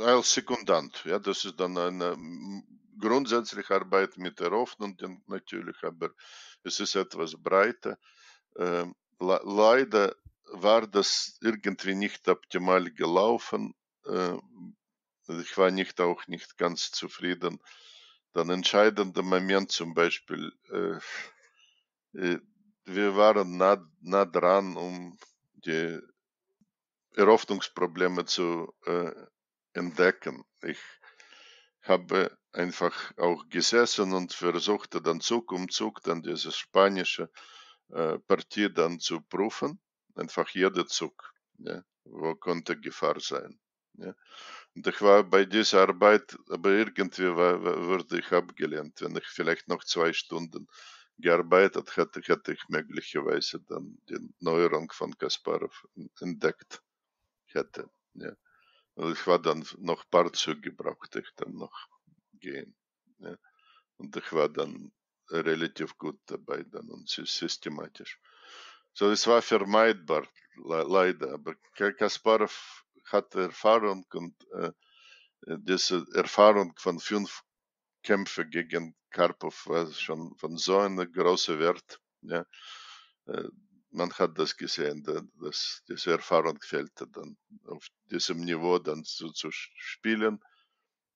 Äh, als Sekundant, ja, das ist dann eine grundsätzliche Arbeit mit Eröffnungen natürlich, aber es ist etwas breiter. Ähm, le leider war das irgendwie nicht optimal gelaufen. Äh, ich war nicht auch nicht ganz zufrieden dann entscheidender Moment zum Beispiel, äh, äh, wir waren nah, nah dran, um die Eröffnungsprobleme zu äh, entdecken. Ich habe einfach auch gesessen und versuchte dann Zug um Zug dann diese spanische äh, Partie dann zu prüfen. Einfach jeder Zug, ja, wo konnte Gefahr sein. Ja. Und ich war bei dieser Arbeit, aber irgendwie war, wurde ich abgelehnt. Wenn ich vielleicht noch zwei Stunden gearbeitet hätte, hätte ich möglicherweise dann die Neuerung von Kasparov entdeckt hätte. Ja. Also ich war dann noch ein paar Züge brauchte ich dann noch gehen. Ja. Und ich war dann relativ gut dabei dann und systematisch. So, es war vermeidbar, leider. Aber Kasparov hatte Erfahrung und äh, diese Erfahrung von fünf Kämpfen gegen Karpov war schon von so einem großen Wert. Ja. Äh, man hat das gesehen, dass diese Erfahrung fehlte, dann auf diesem Niveau dann so zu spielen.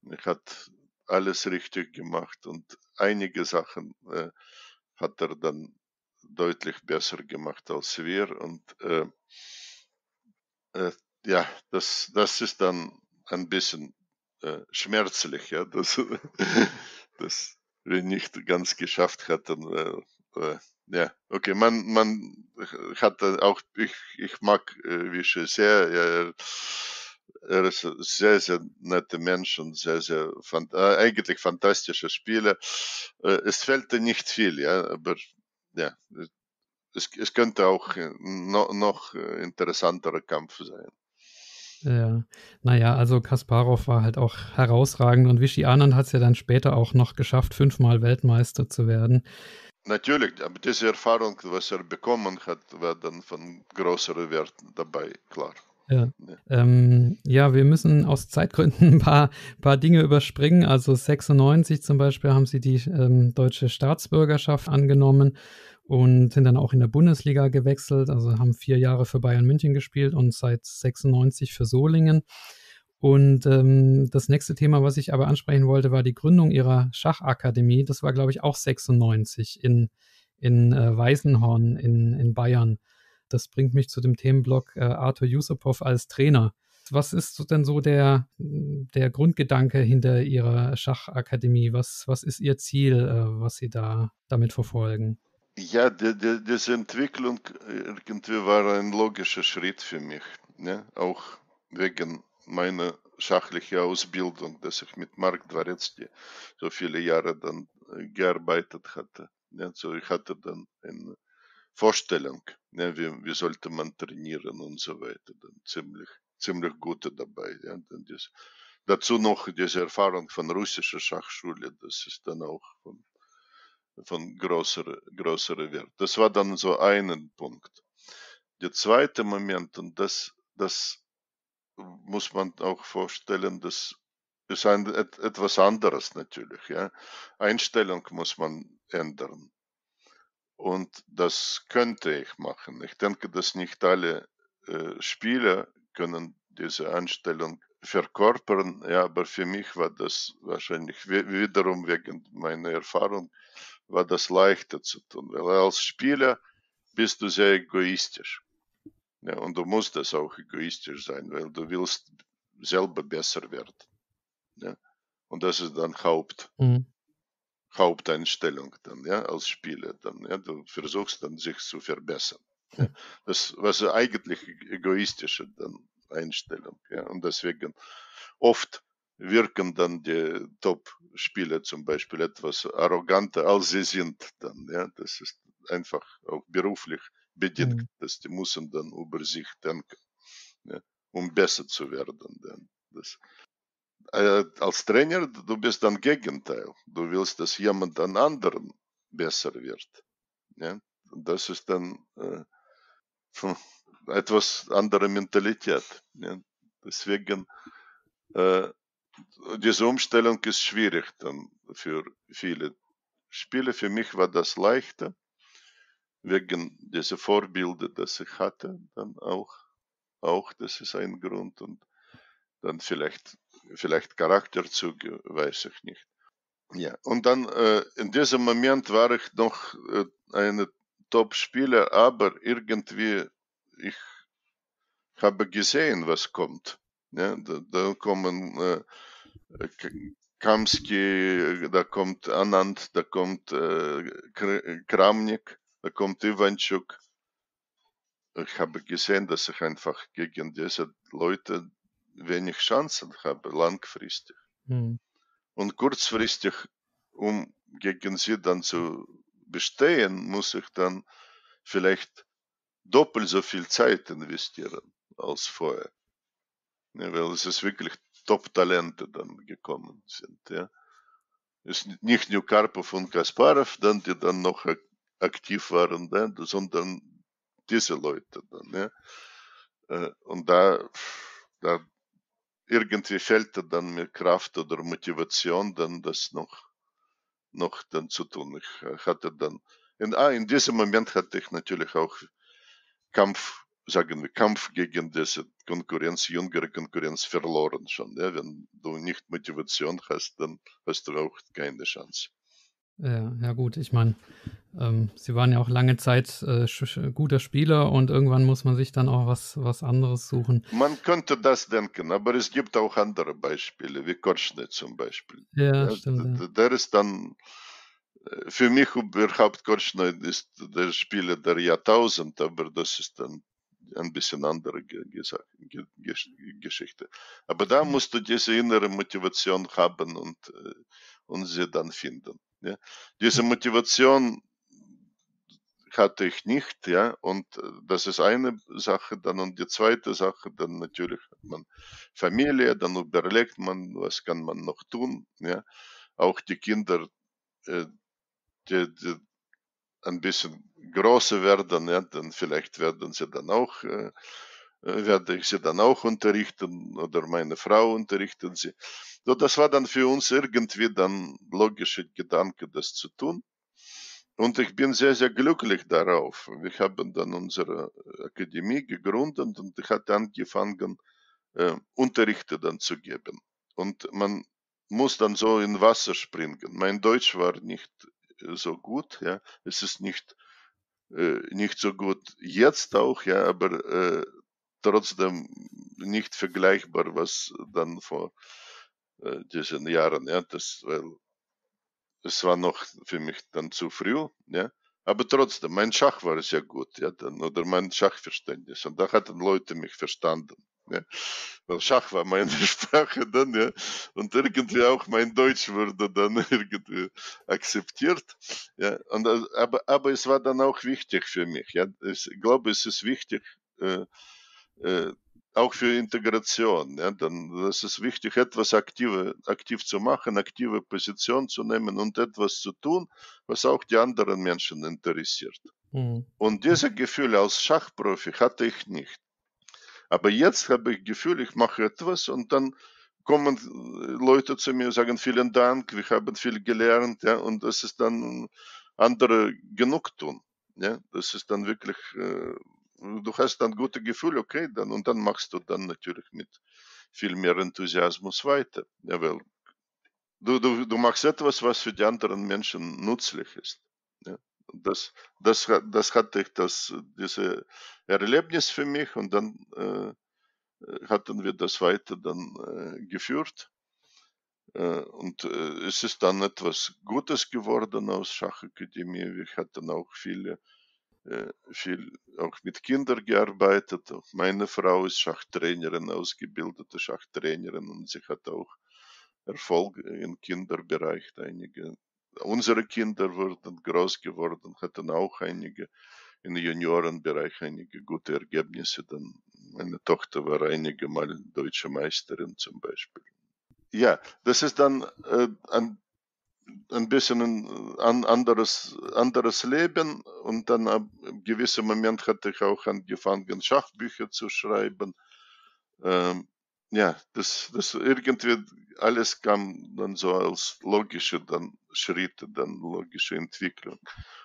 Er hat alles richtig gemacht und einige Sachen äh, hat er dann deutlich besser gemacht als wir und äh, äh ja, das, das ist dann ein bisschen äh, schmerzlich, ja, dass, [LAUGHS] dass wir nicht ganz geschafft hatten. Äh, ja, okay, man, man hat auch, ich, ich mag äh, Wische sehr, ja, er ist ein sehr, sehr netter Mensch und sehr, sehr fant äh, eigentlich fantastischer Spieler. Äh, es fehlte nicht viel, ja, aber ja, es, es könnte auch äh, no, noch äh, interessanterer Kampf sein. Ja, naja, also Kasparov war halt auch herausragend und Vichy Anand hat es ja dann später auch noch geschafft, fünfmal Weltmeister zu werden. Natürlich, aber diese Erfahrung, was er bekommen hat, war dann von größerem Wert dabei, klar. Ja. Ja. Ähm, ja, wir müssen aus Zeitgründen ein paar, paar Dinge überspringen. Also 96 zum Beispiel haben sie die ähm, deutsche Staatsbürgerschaft angenommen und sind dann auch in der Bundesliga gewechselt, also haben vier Jahre für Bayern München gespielt und seit 96 für Solingen. Und ähm, das nächste Thema, was ich aber ansprechen wollte, war die Gründung ihrer Schachakademie. Das war, glaube ich, auch 96 in, in äh, Weißenhorn in, in Bayern. Das bringt mich zu dem Themenblock äh, Arthur Yusupov als Trainer. Was ist denn so der, der Grundgedanke hinter Ihrer Schachakademie? Was, was ist Ihr Ziel, äh, was Sie da damit verfolgen? Ja, die, die, diese Entwicklung irgendwie war ein logischer Schritt für mich. Ne? Auch wegen meiner schachlichen Ausbildung, dass ich mit Mark Dwarecki so viele Jahre dann äh, gearbeitet hatte. Ne? So, ich hatte dann eine Vorstellung, ne? wie, wie sollte man trainieren und so weiter. Dann ziemlich, ziemlich gute dabei. Ja? Dann diese, dazu noch diese Erfahrung von russischer Schachschule, das ist dann auch von von größerer, größerer Wert. Das war dann so ein Punkt. Der zweite Moment, und das, das muss man auch vorstellen, das ist ein, et, etwas anderes natürlich. Ja? Einstellung muss man ändern. Und das könnte ich machen. Ich denke, dass nicht alle äh, Spieler können diese Einstellung verkörpern. Ja, aber für mich war das wahrscheinlich wiederum wegen meiner Erfahrung war das leichter zu tun, weil als Spieler bist ne, du sehr egoistisch. Ne, mm. Ja, und du musst das auch egoistisch sein, weil du willst selber besser werden. Ja? Und das ist dann Haupt, mhm. Haupteinstellung dann, ja, als Spieler dann. Ja? Du versuchst dann sich zu verbessern. Ja? Ne, das was eigentlich egoistische dann Einstellung. Ja? Und deswegen oft wirken dann die Top-Spieler zum Beispiel etwas arroganter, als sie sind dann. Ja? Das ist einfach auch beruflich bedingt, mhm. dass die müssen dann über sich denken, ja? um besser zu werden. Denn Das, äh, als Trainer, du bist dann Gegenteil. Du willst, dass jemand an anderen besser wird. Ja? Und das ist dann äh, [LAUGHS] etwas andere Mentalität. Ja? Deswegen äh, diese Umstellung ist schwierig dann für viele Spiele. Für mich war das leichter, wegen dieser Vorbilder, das ich hatte, dann auch. Auch das ist ein Grund und dann vielleicht, vielleicht Charakterzüge, weiß ich nicht. Ja, und dann äh, in diesem Moment war ich noch äh, eine Top-Spieler, aber irgendwie ich habe gesehen, was kommt. Ja, ne? da, da kommen äh, äh Kamsky, äh, da kommt Anand, da kommt äh, äh, Kramnik, da kommt Ivanchuk. Ich habe gesehen, dass ich einfach gegen diese Leute wenig Chancen habe, langfristig. Hm. Und kurzfristig, um gegen sie dann zu bestehen, muss ich dann vielleicht doppelt so viel Zeit investieren als vorher. Ne, weil es ist wirklich Top-Talente dann gekommen sind. Ja. Ist nicht nur Karpov und Kasparov, dann, die dann noch aktiv waren, dann, ne, sondern diese Leute dann. Ja. Äh, und da, da irgendwie fehlte dann mir Kraft oder Motivation, dann das noch, noch dann zu tun. Ich äh, hatte dann, in, ah, in diesem Moment hatte ich natürlich auch Kampf sagen wir, Kampf gegen diese Konkurrenz, jüngere Konkurrenz verloren schon. Ja? Wenn du nicht Motivation hast, dann hast du auch keine Chance. Ja, ja gut, ich meine, ähm, sie waren ja auch lange Zeit äh, guter Spieler und irgendwann muss man sich dann auch was, was anderes suchen. Man könnte das denken, aber es gibt auch andere Beispiele, wie Korschne zum Beispiel. Ja, ja stimmt. Der, der ist dann äh, für mich überhaupt Korschne ist der Spieler der Jahrtausend, aber das ist dann ein bisschen andere Geschichte. Aber da mhm. musst du diese innere Motivation haben und, äh, und sie dann finden. Ja. Diese Motivation hatte ich nicht, ja, und äh, das ist eine Sache dann und die zweite Sache, dann natürlich hat man Familie, dann überlegt man, was kann man noch tun, ja, auch die Kinder, äh, die, die ein bisschen größer werden, ja, dann vielleicht werden sie dann auch, äh, äh, werde ich sie dann auch unterrichten oder meine Frau unterrichten sie. So, das war dann für uns irgendwie dann logische Gedanke, das zu tun. Und ich bin sehr, sehr glücklich darauf. Wir haben dann unsere äh, Akademie gegründet und ich hatte angefangen, äh, Unterrichte dann zu geben. Und man muss dann so in Wasser springen. Mein Deutsch war nicht äh, so gut. Ja. Es ist nicht Э, nicht so gut jetzt auch, ja, aber äh, trotzdem nicht vergleichbar, was dann vor äh, diesen Jahren, ja, das, weil es war noch für mich dann zu früh, ja, aber trotzdem, mein Schach war sehr gut, ja, dann, oder mein Schachverständnis und da hatten Leute mich verstanden, Ne? Weil Schach war meine [LAUGHS] Sprache dann, ja. Und irgendwie auch mein Deutsch wurde dann [LAUGHS] irgendwie akzeptiert. Ja. Und, äh, aber, aber es war dann auch wichtig für mich. Ja. Ich glaube, es ist wichtig, äh, äh, auch für Integration. Ja, dann das ist wichtig, etwas aktive, aktiv zu machen, aktive Position zu nehmen und etwas zu tun, was auch die anderen Menschen interessiert. Mhm. Und diese Gefühle als Schachprofi hatte ich nicht. Aber jetzt habe ich Gefühl, ich mache etwas und dann kommen Leute zu mir und sagen, vielen Dank, wir haben viel gelernt, ja, und das ist dann andere genug tun. ja, das ist dann wirklich, äh, du hast dann gute Gefühl, okay, dann, und dann machst du dann natürlich mit viel mehr Enthusiasmus weiter, ja, weil du, du, du machst etwas, was für die anderen Menschen nützlich ist das, das, das hatte ich, das, diese Erlebnis für mich und dann äh, hatten wir das weiter dann äh, geführt. Äh, und äh, es ist dann etwas Gutes geworden aus Schachakademie. Wir hatten auch viele, äh, viel auch mit Kindern gearbeitet. Auch meine Frau ist Schachtrainerin, ausgebildete Schachtrainerin und sie hat auch Erfolg im Kinderbereich einige unsere Kinder wurden groß geworden, hatten auch einige im Juniorenbereich einige gute Ergebnisse. Dann meine Tochter war einige Mal deutsche Meisterin zum Beispiel. Ja, das ist dann äh, ein, ein bisschen ein anderes, anderes Leben und dann ab einem gewissen Moment hatte ich auch angefangen, Schachbücher zu schreiben. Ähm, ja, das, das irgendwie alles kam dann so als logische dann Schritte, dann logische Entwicklung.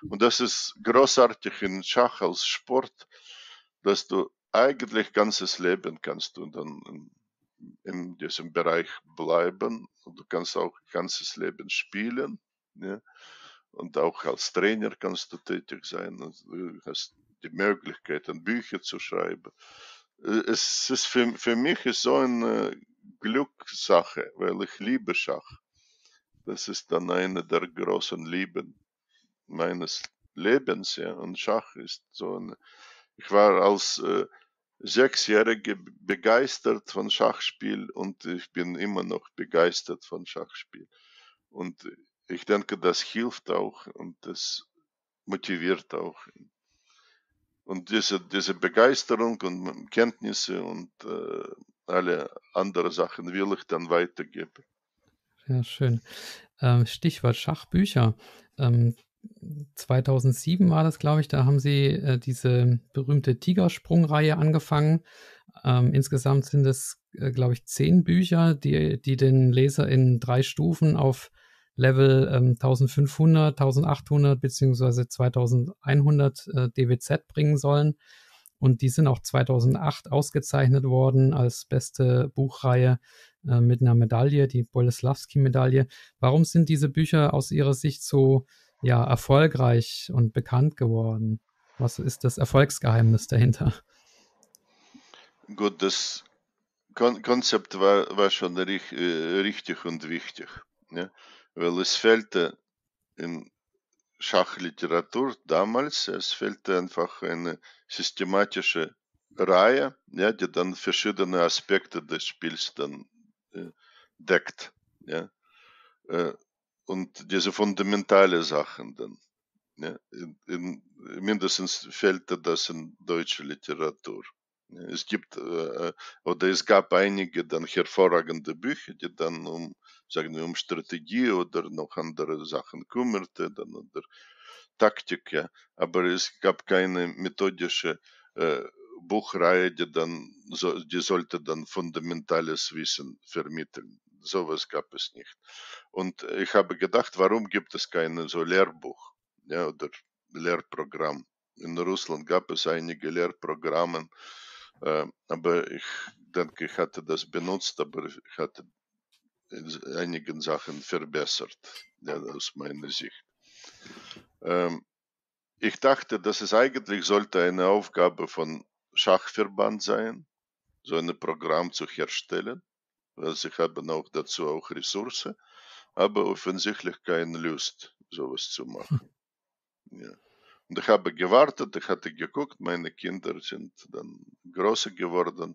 Und das ist großartig in Schach als Sport, dass du eigentlich ganzes Leben kannst du dann in, in diesem Bereich bleiben und du kannst auch ganzes Leben spielen. Ja? Und auch als Trainer kannst du tätig sein. Und du hast die Möglichkeit, Bücher zu schreiben es ist für, für mich ist so eine Glückssache, weil ich liebe Schach. Das ist dann eine der großen Lieben meines Lebens, ja. Und Schach ist so eine. ich war als äh, Sechsjährige begeistert von Schachspiel und ich bin immer noch begeistert von Schachspiel. Und ich denke, das hilft auch und das motiviert auch. Und diese, diese Begeisterung und Kenntnisse und äh, alle anderen Sachen will ich dann weitergeben. Ja, schön. Ähm, Stichwort Schachbücher. Ähm, 2007 war das, glaube ich, da haben Sie äh, diese berühmte Tigersprungreihe angefangen. Ähm, insgesamt sind es, äh, glaube ich, zehn Bücher, die, die den Leser in drei Stufen auf Level ähm, 1500, 1800 beziehungsweise 2100 äh, DWZ bringen sollen. Und die sind auch 2008 ausgezeichnet worden als beste Buchreihe äh, mit einer Medaille, die Boleslawski-Medaille. Warum sind diese Bücher aus Ihrer Sicht so ja, erfolgreich und bekannt geworden? Was ist das Erfolgsgeheimnis dahinter? Gut, das Kon Konzept war, war schon äh, richtig und wichtig. Ja? Ne? Weil es fehlte in Schachliteratur damals, es fehlte einfach eine systematische Reihe, ja, die dann verschiedene Aspekte des Spiels dann äh, deckt. Ja. Äh, und diese fundamentale Sachen dann. Ja, in, in, mindestens fehlte das in deutscher Literatur. Es gibt äh, oder es gab einige dann hervorragende Bücher, die dann um sagen wir, um Strategie oder noch andere Sachen kümmerte, dann oder Taktik, ja. Aber es gab keine methodische äh, Buchreihe, die dann, so, die sollte dann fundamentales Wissen vermitteln. Sowas gab es nicht. Und ich habe gedacht, warum gibt es keine so Lehrbuch, ja, oder Lehrprogramm? In Russland gab es einige Lehrprogramme, äh, aber ich denke, ich hatte das benutzt, aber ich hatte in einigen Sachen verbessert, ja, aus meiner Sicht. Ähm, ich dachte, dass es eigentlich sollte eine Aufgabe von Schachverband sein, so ein Programm zu herstellen. weil also sie haben auch dazu auch Ressourcen, aber offensichtlich keine Lust, sowas zu machen. Hm. Ja. Und ich habe gewartet, ich hatte geguckt, meine Kinder sind dann größer geworden.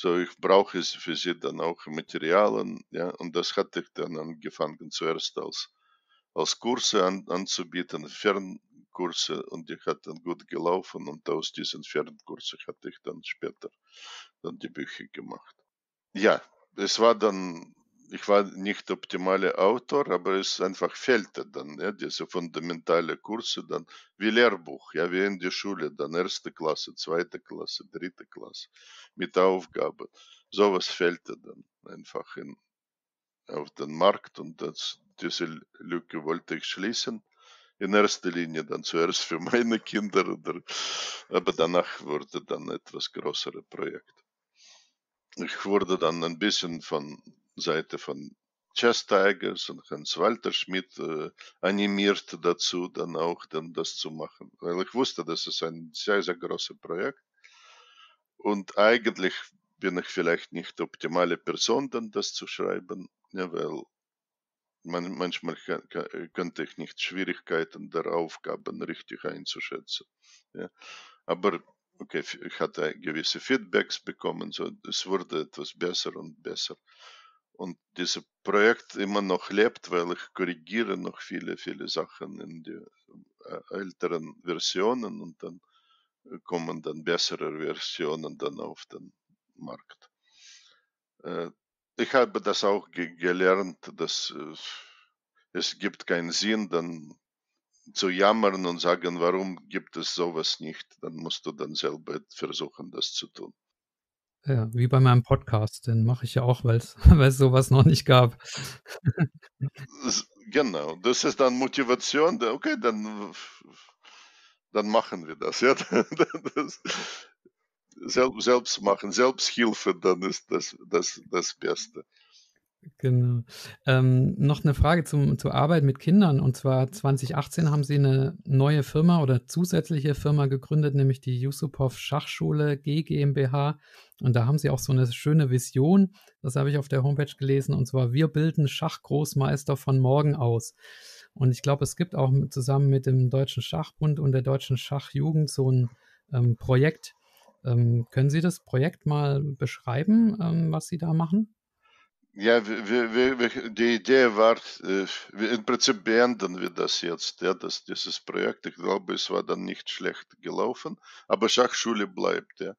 So, ich brauche für sie dann auch Materialien, ja, und das hatte ich dann angefangen zuerst als, als Kurse an, anzubieten, Fernkurse, und die hat dann gut gelaufen, und aus diesen Fernkursen hatte ich dann später dann die Bücher gemacht. Ja, es war dann ich war nicht optimaler Autor, aber es einfach fehlte dann, ja, diese fundamentale Kurse dann, wie Lehrbuch, ja, wie in der Schule, dann erste Klasse, zweite Klasse, dritte Klasse, mit Aufgabe. Sowas fehlte dann einfach in, auf den Markt und das, diese Lücke wollte ich schließen. In erster Linie dann zuerst für [LAUGHS] meine Kinder, oder, aber danach wurde dann etwas größere Projekt. Ich wurde dann ein bisschen von Seite von Chess Tigers und Hans Walter Schmidt äh, animiert dazu, dann auch dann das zu machen. Weil ich wusste, das ist ein sehr, sehr großes Projekt. Und eigentlich bin ich vielleicht nicht die optimale Person, dann das zu schreiben, ja, weil man, manchmal kann, kann, könnte ich nicht Schwierigkeiten der Aufgaben richtig einzuschätzen. Ja. Aber okay, ich hatte gewisse Feedbacks bekommen, so es wurde etwas besser und besser und dieses Projekt immer noch lebt, weil ich korrigiere noch viele, viele Sachen in die äh, älteren Versionen und dann äh, kommen dann bessere Versionen dann auf den Markt. Äh, ich habe das auch ge gelernt, dass es gibt keinen Sinn, dann zu jammern und sagen, warum gibt es sowas nicht, dann musst du dann selber versuchen, das zu tun. Ja, wie bei meinem Podcast, den mache ich ja auch, weil es [LAUGHS] sowas noch nicht gab. genau, das ist dann Motivation, okay, dann, dann machen wir das. Ja? [LAUGHS] das selbst machen, Selbsthilfe, dann ist das das, das Beste. Genau. Ähm, noch eine Frage zum, zur Arbeit mit Kindern. Und zwar 2018 haben Sie eine neue Firma oder zusätzliche Firma gegründet, nämlich die Yusupov Schachschule G GmbH. Und da haben Sie auch so eine schöne Vision. Das habe ich auf der Homepage gelesen. Und zwar, wir bilden Schachgroßmeister von morgen aus. Und ich glaube, es gibt auch zusammen mit dem Deutschen Schachbund und der Deutschen Schachjugend so ein ähm, Projekt. Ähm, können Sie das Projekt mal beschreiben, ähm, was Sie da machen? Ja, wir, wir, wir, die Idee war, äh, im Prinzip beenden wir das jetzt, ja, dass dieses Projekt, ich glaube, es war dann nicht schlecht gelaufen, aber Schachschule bleibt, ja.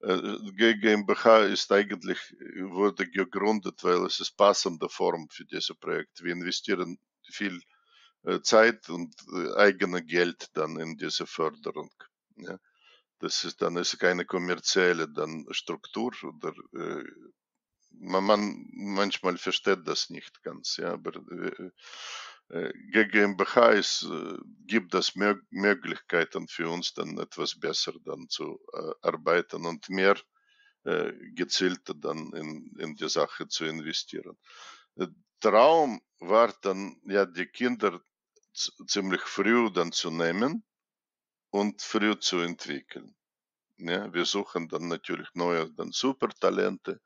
GmbH äh, ist eigentlich, wurde gegründet, weil es ist passende Form für dieses Projekt. Wir investieren viel äh, Zeit und äh, eigene Geld dann in diese Förderung, ja. Das ist dann ist keine kommerzielle dann Struktur oder äh, man, man manchmal versteht das nicht ganz, ja, aber äh, GmbH ist, äh, gibt das mehr Möglichkeiten für uns dann etwas besser dann zu äh, arbeiten und mehr äh, gezielt dann in, in die Sache zu investieren. Traum war dann, ja, die Kinder ziemlich früh dann zu nehmen und früh zu entwickeln. Ja, wir suchen dann natürlich neue dann Supertalente,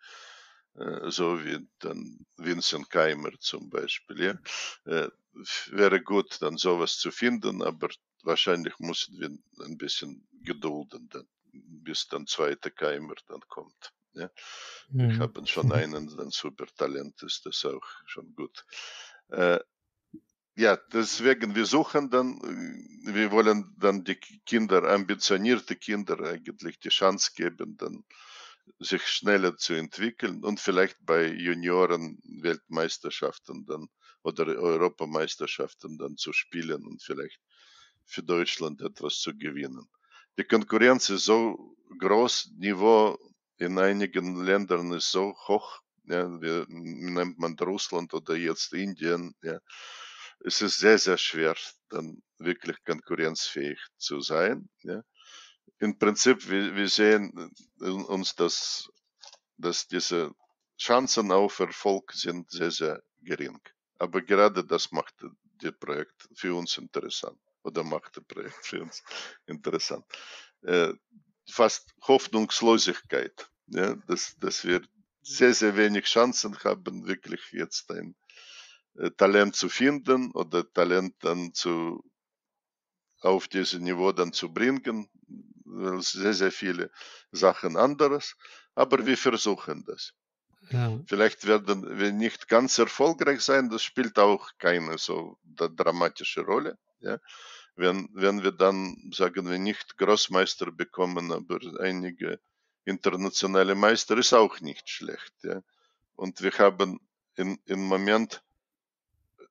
äh, so wie dann Vincent Keimer zum Beispiel. Ja? Äh, wäre gut, dann sowas zu finden, aber wahrscheinlich müssen wir ein bisschen gedulden, bis dann zweite Keimer dann kommt. Ja? Mhm. Ich habe schon [LAUGHS] einen, ein super Talent ist das auch schon gut. Äh, ja, deswegen, wir suchen dann, wir wollen dann die Kinder, ambitionierte Kinder eigentlich die Chance geben, dann sich schneller zu entwickeln und vielleicht bei Junioren Weltmeisterschaften dann oder Europameisterschaften dann zu spielen und vielleicht für Deutschland etwas zu gewinnen. Die Konkurrenz ist so groß, Niveau in einigen Ländern ist so hoch, ja, wie nennt man Russland oder jetzt Indien, ja, es ist sehr, sehr schwer, dann wirklich konkurrenzfähig zu sein. Ja im Prinzip, wir, wir sehen äh, uns, dass, dass diese Chancen auf Erfolg sind sehr, sehr gering. Aber gerade das macht das Projekt für uns interessant oder macht das Projekt für uns interessant. Äh, fast Hoffnungslosigkeit, ja, dass, dass wir sehr, sehr wenig Chancen haben, wirklich jetzt ein äh, Talent zu finden oder Talent dann zu, auf dieses Niveau dann zu bringen, äh, sehr, sehr viele Sachen anderes, aber wir versuchen das. Ja. Vielleicht werden wir nicht ganz erfolgreich sein, das spielt auch keine so dramatische Rolle. Ja? Wenn, wenn wir dann, sagen wir, nicht Großmeister bekommen, aber einige internationale Meister, ist auch nicht schlecht. Ja? Und wir haben in, im Moment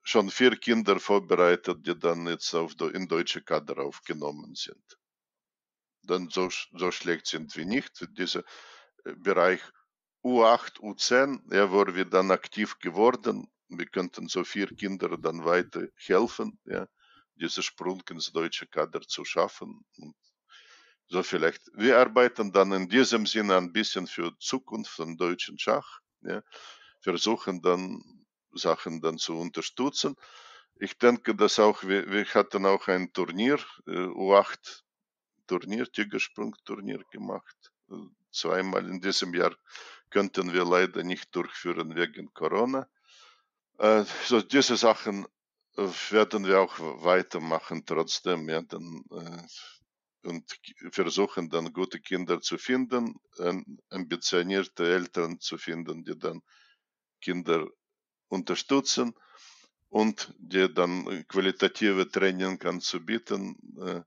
schon vier Kinder vorbereitet, die dann jetzt auf, in deutsche Kader aufgenommen sind dann so, so schlecht sind wir nicht. Dieser äh, Bereich U8, U10, ja, wo wir dann aktiv geworden, wir könnten so vier Kinder dann weiter helfen, ja, diesen Sprung ins deutsche Kader zu schaffen. Und so vielleicht. Wir arbeiten dann in diesem Sinne ein bisschen für Zukunft von deutschen Schach, ja, versuchen dann Sachen dann zu unterstützen. Ich denke, dass auch wir, wir hatten auch ein Turnier äh, U8 Turnier, Tigersprung-Turnier gemacht. Zweimal in diesem Jahr könnten wir leider nicht durchführen wegen Corona. Äh, so diese Sachen äh, werden wir auch weitermachen trotzdem ja, dann, äh, und versuchen dann gute Kinder zu finden, äh, ambitionierte Eltern zu finden, die dann Kinder unterstützen und die dann qualitative Training anzubieten. Äh,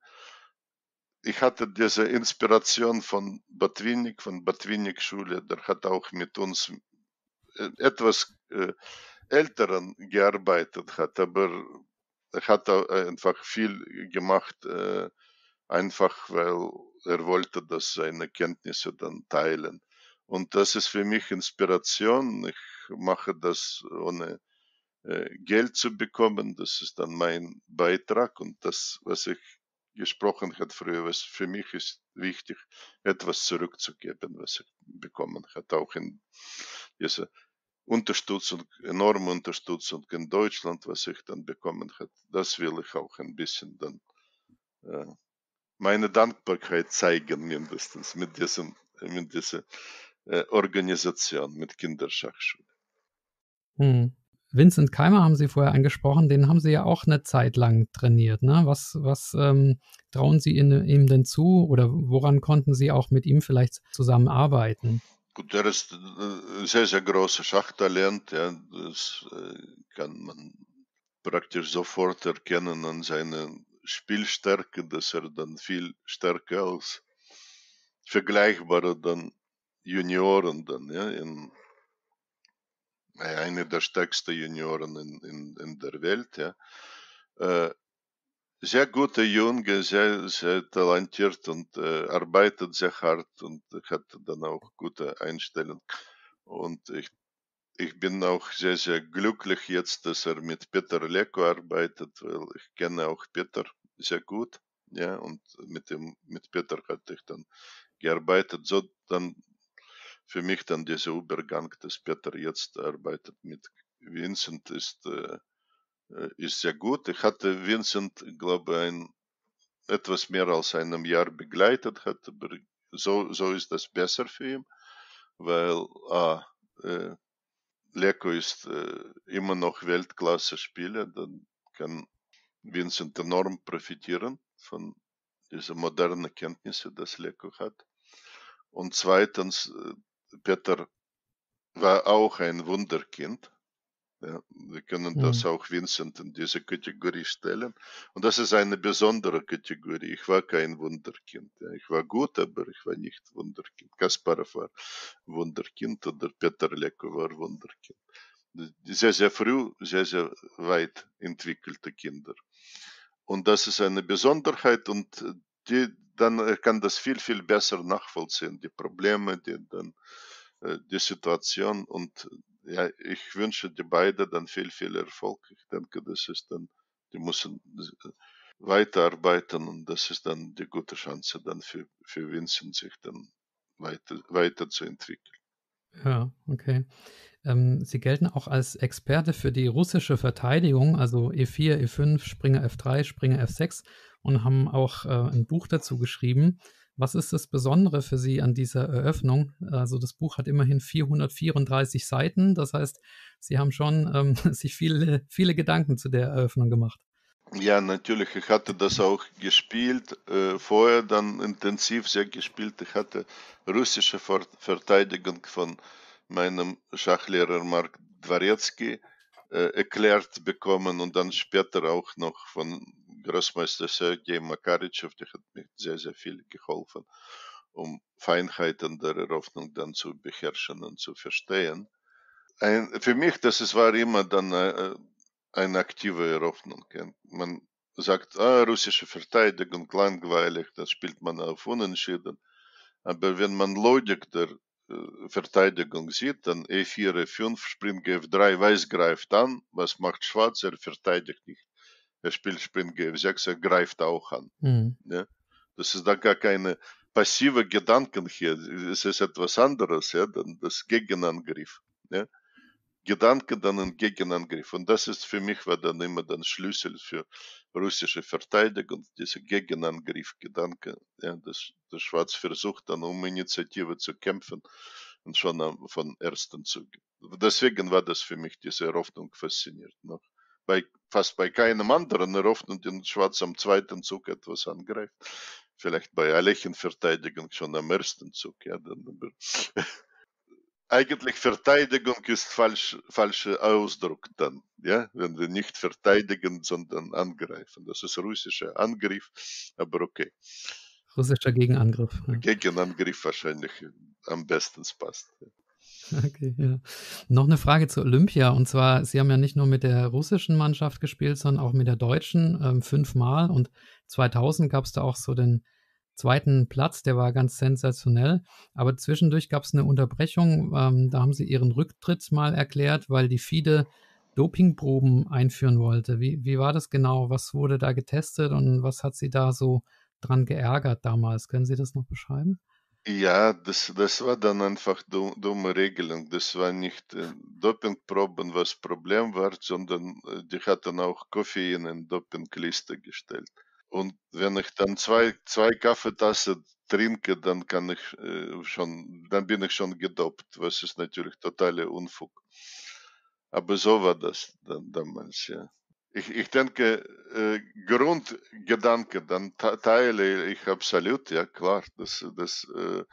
ich hatte diese Inspiration von Batwinik, von Batwinik Schule, der hat auch mit uns äh, etwas äh, Älteren gearbeitet hat, aber er hat einfach viel gemacht, äh, einfach weil er wollte, dass seine Kenntnisse dann teilen. Und das ist für mich Inspiration. Ich mache das ohne Geld zu bekommen. Das ist dann mein Beitrag und das, was ich gesprochen hat früher, was für mich ist wichtig, etwas zurückzugeben, was ich bekommen hat, auch in dieser Unterstützung, enorme Unterstützung in Deutschland, was ich dann bekommen hat. Das will ich auch ein bisschen dann äh, meine Dankbarkeit zeigen, mindestens mit diesem, mit dieser äh, Organisation, mit Kinderschachschule. Hm. Vincent Keimer haben Sie vorher angesprochen, den haben Sie ja auch eine Zeit lang trainiert. Ne? Was, was ähm, trauen Sie ihm denn zu oder woran konnten Sie auch mit ihm vielleicht zusammenarbeiten? Gut, er ist ein äh, sehr, sehr großes Schachtalent. Ja. Das äh, kann man praktisch sofort erkennen an seiner Spielstärke, dass er dann viel stärker als vergleichbare dann Junioren dann ja, in eine der stärksten Junioren in, in, in der Welt. Ja. Äh, sehr guter Junge, sehr, sehr talentiert und äh, arbeitet sehr hart und hat dann auch gute Einstellung. Und ich, ich bin auch sehr, sehr glücklich jetzt, dass er mit Peter Leko arbeitet, weil ich kenne auch Peter sehr gut. Ja, und mit dem, mit Peter hatte ich dann gearbeitet. So, dann für mich dann dieser Übergang, dass Peter jetzt arbeitet mit Vincent, ist, äh, äh ist sehr gut. Ich hatte Vincent, glaube ich, etwas mehr als einem Jahr begleitet, hat, so, so ist das besser für ihn, weil ah, äh, Leko ist äh, immer noch Weltklasse-Spieler, dann kann Vincent enorm profitieren von diesen modernen Kenntnissen, die Leko hat. Und zweitens, äh, Peter war auch ein Wunderkind. Ja, wir können das mhm. auch Vincent in diese Kategorie stellen. Und das ist eine besondere Kategorie. Ich war kein Wunderkind. Ja. Ich war gut, aber ich war nicht Wunderkind. Kasparov war Wunderkind oder Peter Leko war Wunderkind. Sehr, sehr früh, sehr, sehr weit entwickelte Kinder. Und das ist eine Besonderheit und die, dann äh, kann das viel, viel besser nachvollziehen, die Probleme, die, dann, äh, die Situation. Und äh, ja, ich wünsche die beiden dann viel, viel Erfolg. Ich denke, das ist dann, die müssen weiterarbeiten und das ist dann die gute Chance dann für, für Vincent, sich dann weiter, weiterzuentwickeln. Ja, okay. Ähm, Sie gelten auch als Experte für die russische Verteidigung, also E4, E5, Springer F3, Springer F6 und haben auch äh, ein Buch dazu geschrieben. Was ist das Besondere für Sie an dieser Eröffnung? Also das Buch hat immerhin 434 Seiten. Das heißt, Sie haben schon ähm, [LAUGHS] sich viele, viele Gedanken zu der Eröffnung gemacht. Ja, natürlich. Ich hatte das auch gespielt, äh, vorher dann intensiv sehr gespielt. Ich hatte russische Ver Verteidigung von meinem Schachlehrer Mark Dwarecki äh, erklärt bekommen und dann später auch noch von Großmeister Sergei Makaritschow, der hat mir sehr, sehr viel geholfen, um Feinheiten der Eröffnung dann zu beherrschen und zu verstehen. Ein, für mich, das ist, war immer dann eine, äh, äh, eine aktive Eröffnung. Man sagt, ah, russische Verteidigung, langweilig, das spielt man auf Unentschieden. Aber wenn man Logik der äh, Verteidigung sieht, dann E4, E5, Spring F3, Weiß greift an, was macht Schwarz, er verteidigt nicht er spielt Sprint Game 6, er greift auch an. Mhm. Ja? Hm. Ne? Das ist dann gar keine passive Gedanken hier, es ist etwas anderes, ja, dann das Gegenangriff. Ja? Ne? Gedanken dann ein Gegenangriff. Und das ist für mich war dann immer dann Schlüssel für russische Verteidigung, diese Gegenangriff-Gedanke. Ja, das, das Schwarz versucht dann um Initiative zu kämpfen und schon von ersten Zug. Deswegen war das für mich diese Eröffnung fasziniert noch bei, fast bei keinem anderen erhofft und Schwarz am zweiten Zug etwas angreift. Vielleicht bei Alechin-Verteidigung schon am ersten Zug. Ja, dann, [LAUGHS] eigentlich Verteidigung ist falsch, falscher Ausdruck dann, ja, wenn wir nicht verteidigen, sondern angreifen. Das ist russischer Angriff, aber okay. Russischer Gegenangriff. Ja. Gegenangriff wahrscheinlich am besten passt. [LAUGHS] Okay, ja. Noch eine Frage zu Olympia. Und zwar, Sie haben ja nicht nur mit der russischen Mannschaft gespielt, sondern auch mit der deutschen ähm, fünfmal. Und 2000 gab es da auch so den zweiten Platz, der war ganz sensationell. Aber zwischendurch gab es eine Unterbrechung. Ähm, da haben Sie Ihren Rücktritt mal erklärt, weil die FIDE Dopingproben einführen wollte. Wie, wie war das genau? Was wurde da getestet und was hat Sie da so dran geärgert damals? Können Sie das noch beschreiben? Ja, das, das war dann einfach du, dumme Regelung. Das war nicht äh, Dopingproben, was Problem war, sondern äh, die hatten auch Koffein in Dopingliste gestellt. Und wenn ich dann zwei, zwei Kaffeetassen trinke, dann kann ich äh, schon, dann bin ich schon gedopt, was ist natürlich totaler Unfug. Aber so war das dann damals, ja ich, ich denke, äh, Grundgedanke, dann teile ich absolut, ja klar, dass, dass äh,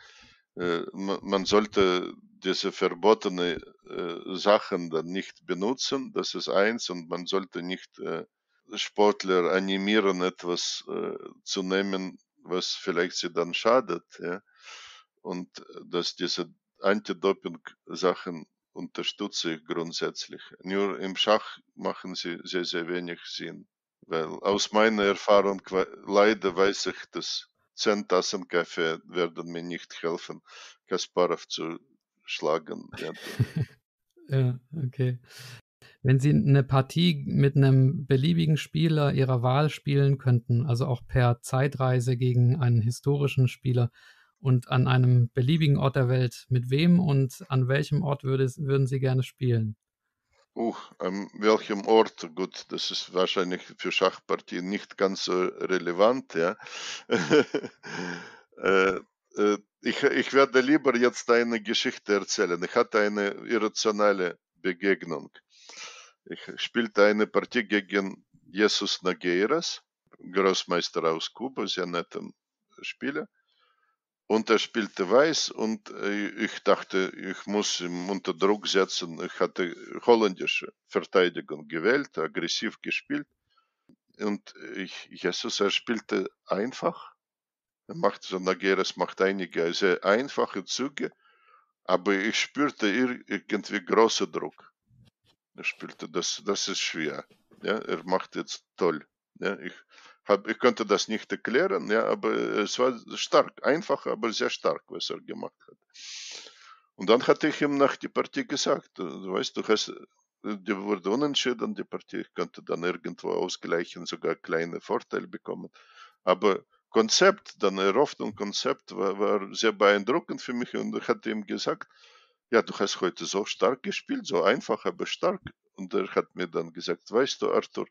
äh man sollte diese verbotenen äh, Sachen dann nicht benutzen, das ist eins, und man sollte nicht äh, Sportler animieren, etwas äh, zu nehmen, was vielleicht sie dann schadet, ja. Und äh, dass diese Anti-Doping-Sachen unterstütze ich grundsätzlich. Nur im Schach machen sie sehr, sehr wenig Sinn. Weil aus meiner Erfahrung, leider weiß ich, dass 10 Tassen Kaffee werden mir nicht helfen, Kasparov zu schlagen. [LAUGHS] ja, okay. Wenn Sie eine Partie mit einem beliebigen Spieler Ihrer Wahl spielen könnten, also auch per Zeitreise gegen einen historischen Spieler, und an einem beliebigen Ort der Welt. Mit wem und an welchem Ort würde, würden Sie gerne spielen? Uh, an welchem Ort? Gut, das ist wahrscheinlich für Schachpartien nicht ganz so relevant, ja. [LAUGHS] Äh, äh, ich, ich werde lieber jetzt eine Geschichte erzählen. Ich hatte eine irrationale Begegnung. Ich spielte eine Partie gegen Jesus Nagueiras, Großmeister aus Kuba, sehr netten Spieler. Und er spielte weiß und äh, ich dachte, ich muss ihn unter Druck setzen. Ich hatte holländische Verteidigung gewählt, aggressiv gespielt. Und ich, Jesus, er spielte einfach. Er macht, so Nageres macht einige sehr einfache Züge, aber ich spürte irgendwie großen Druck. Er spielte, das, das ist schwer. Ja, er macht jetzt toll. Ja, ich, hab, ich konnte das nicht erklären, ja, aber es war stark, einfach, aber sehr stark, was er gemacht hat. Und dann hatte ich ihm nach der Partie gesagt, äh, du weißt, du hast, äh, die wurde unentschieden, die Partie, ich könnte dann irgendwo ausgleichen, sogar kleine Vorteil bekommen. Aber Konzept, deine Eröffnung, Konzept war, war sehr beeindruckend für mich und ich hatte ihm gesagt, ja, du hast heute so stark gespielt, so einfach, aber stark. Und er hat mir dann gesagt, weißt du, Arthur,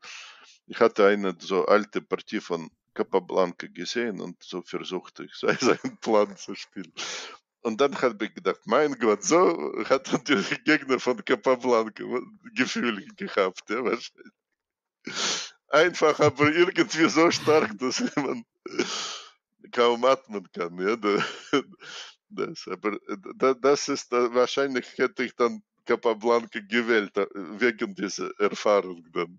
ich hatte eine so alte Partie von Capablanca gesehen und so versuchte ich, seinen Plan zu spielen. Und dann habe ich gedacht, mein Gott, so hat natürlich Gegner von Capablanca Gefühle gehabt, ja, wahrscheinlich. Einfach, aber irgendwie so stark, dass man kaum atmen kann, ja. Das, aber das ist, wahrscheinlich hätte ich dann Capablanca gewählt, wegen dieser Erfahrung dann.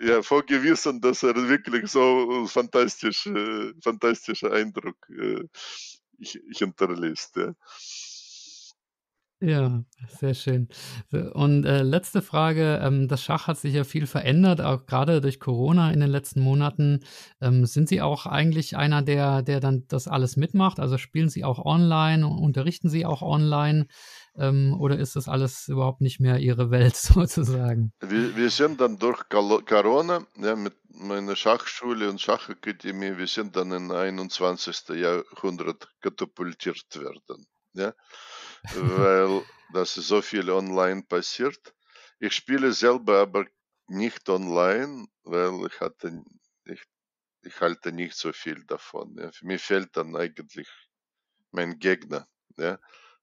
Ja, vorgewiesen, dass er wirklich so fantastisch, äh, fantastischer Eindruck hinterlässt. Ja. Ja, sehr schön. Und äh, letzte Frage. Ähm, das Schach hat sich ja viel verändert, auch gerade durch Corona in den letzten Monaten. Ähm, sind Sie auch eigentlich einer, der, der dann das alles mitmacht? Also spielen Sie auch online, unterrichten Sie auch online? Ähm, oder ist das alles überhaupt nicht mehr ihre Welt [LAUGHS] sozusagen? Wir, wir sind dann durch Corona ja, mit meiner Schachschule und Schachakademie, wir sind dann in 21. Jahrhundert katapultiert werden. Ja? [LAUGHS] Weil das so viel online passiert. Ich spiele selber aber nicht online, weil ich hatte ich, ich halte nicht so viel davon. Ja. Für fehlt dann eigentlich mein Gegner. Ja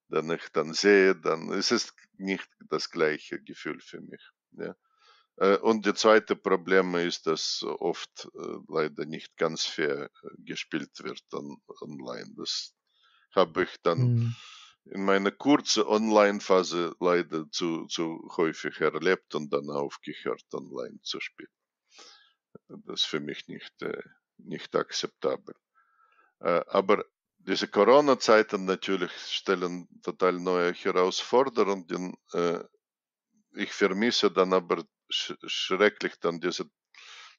dann ich dann sehe, dann ist es nicht das gleiche Gefühl für mich. Ja. Äh, und die zweite Problem ist, dass oft äh, leider nicht ganz fair äh, gespielt wird on, online. Das habe ich dann mhm. in meiner kurzen Online-Phase leider zu, zu häufig erlebt und dann aufgehört, online zu spielen. Das ist für mich nicht, nicht akzeptabel. Aber diese Corona-Zeiten natürlich stellen total neue Herausforderungen. Eh, ich vermisse dann aber sch schrecklich dann diese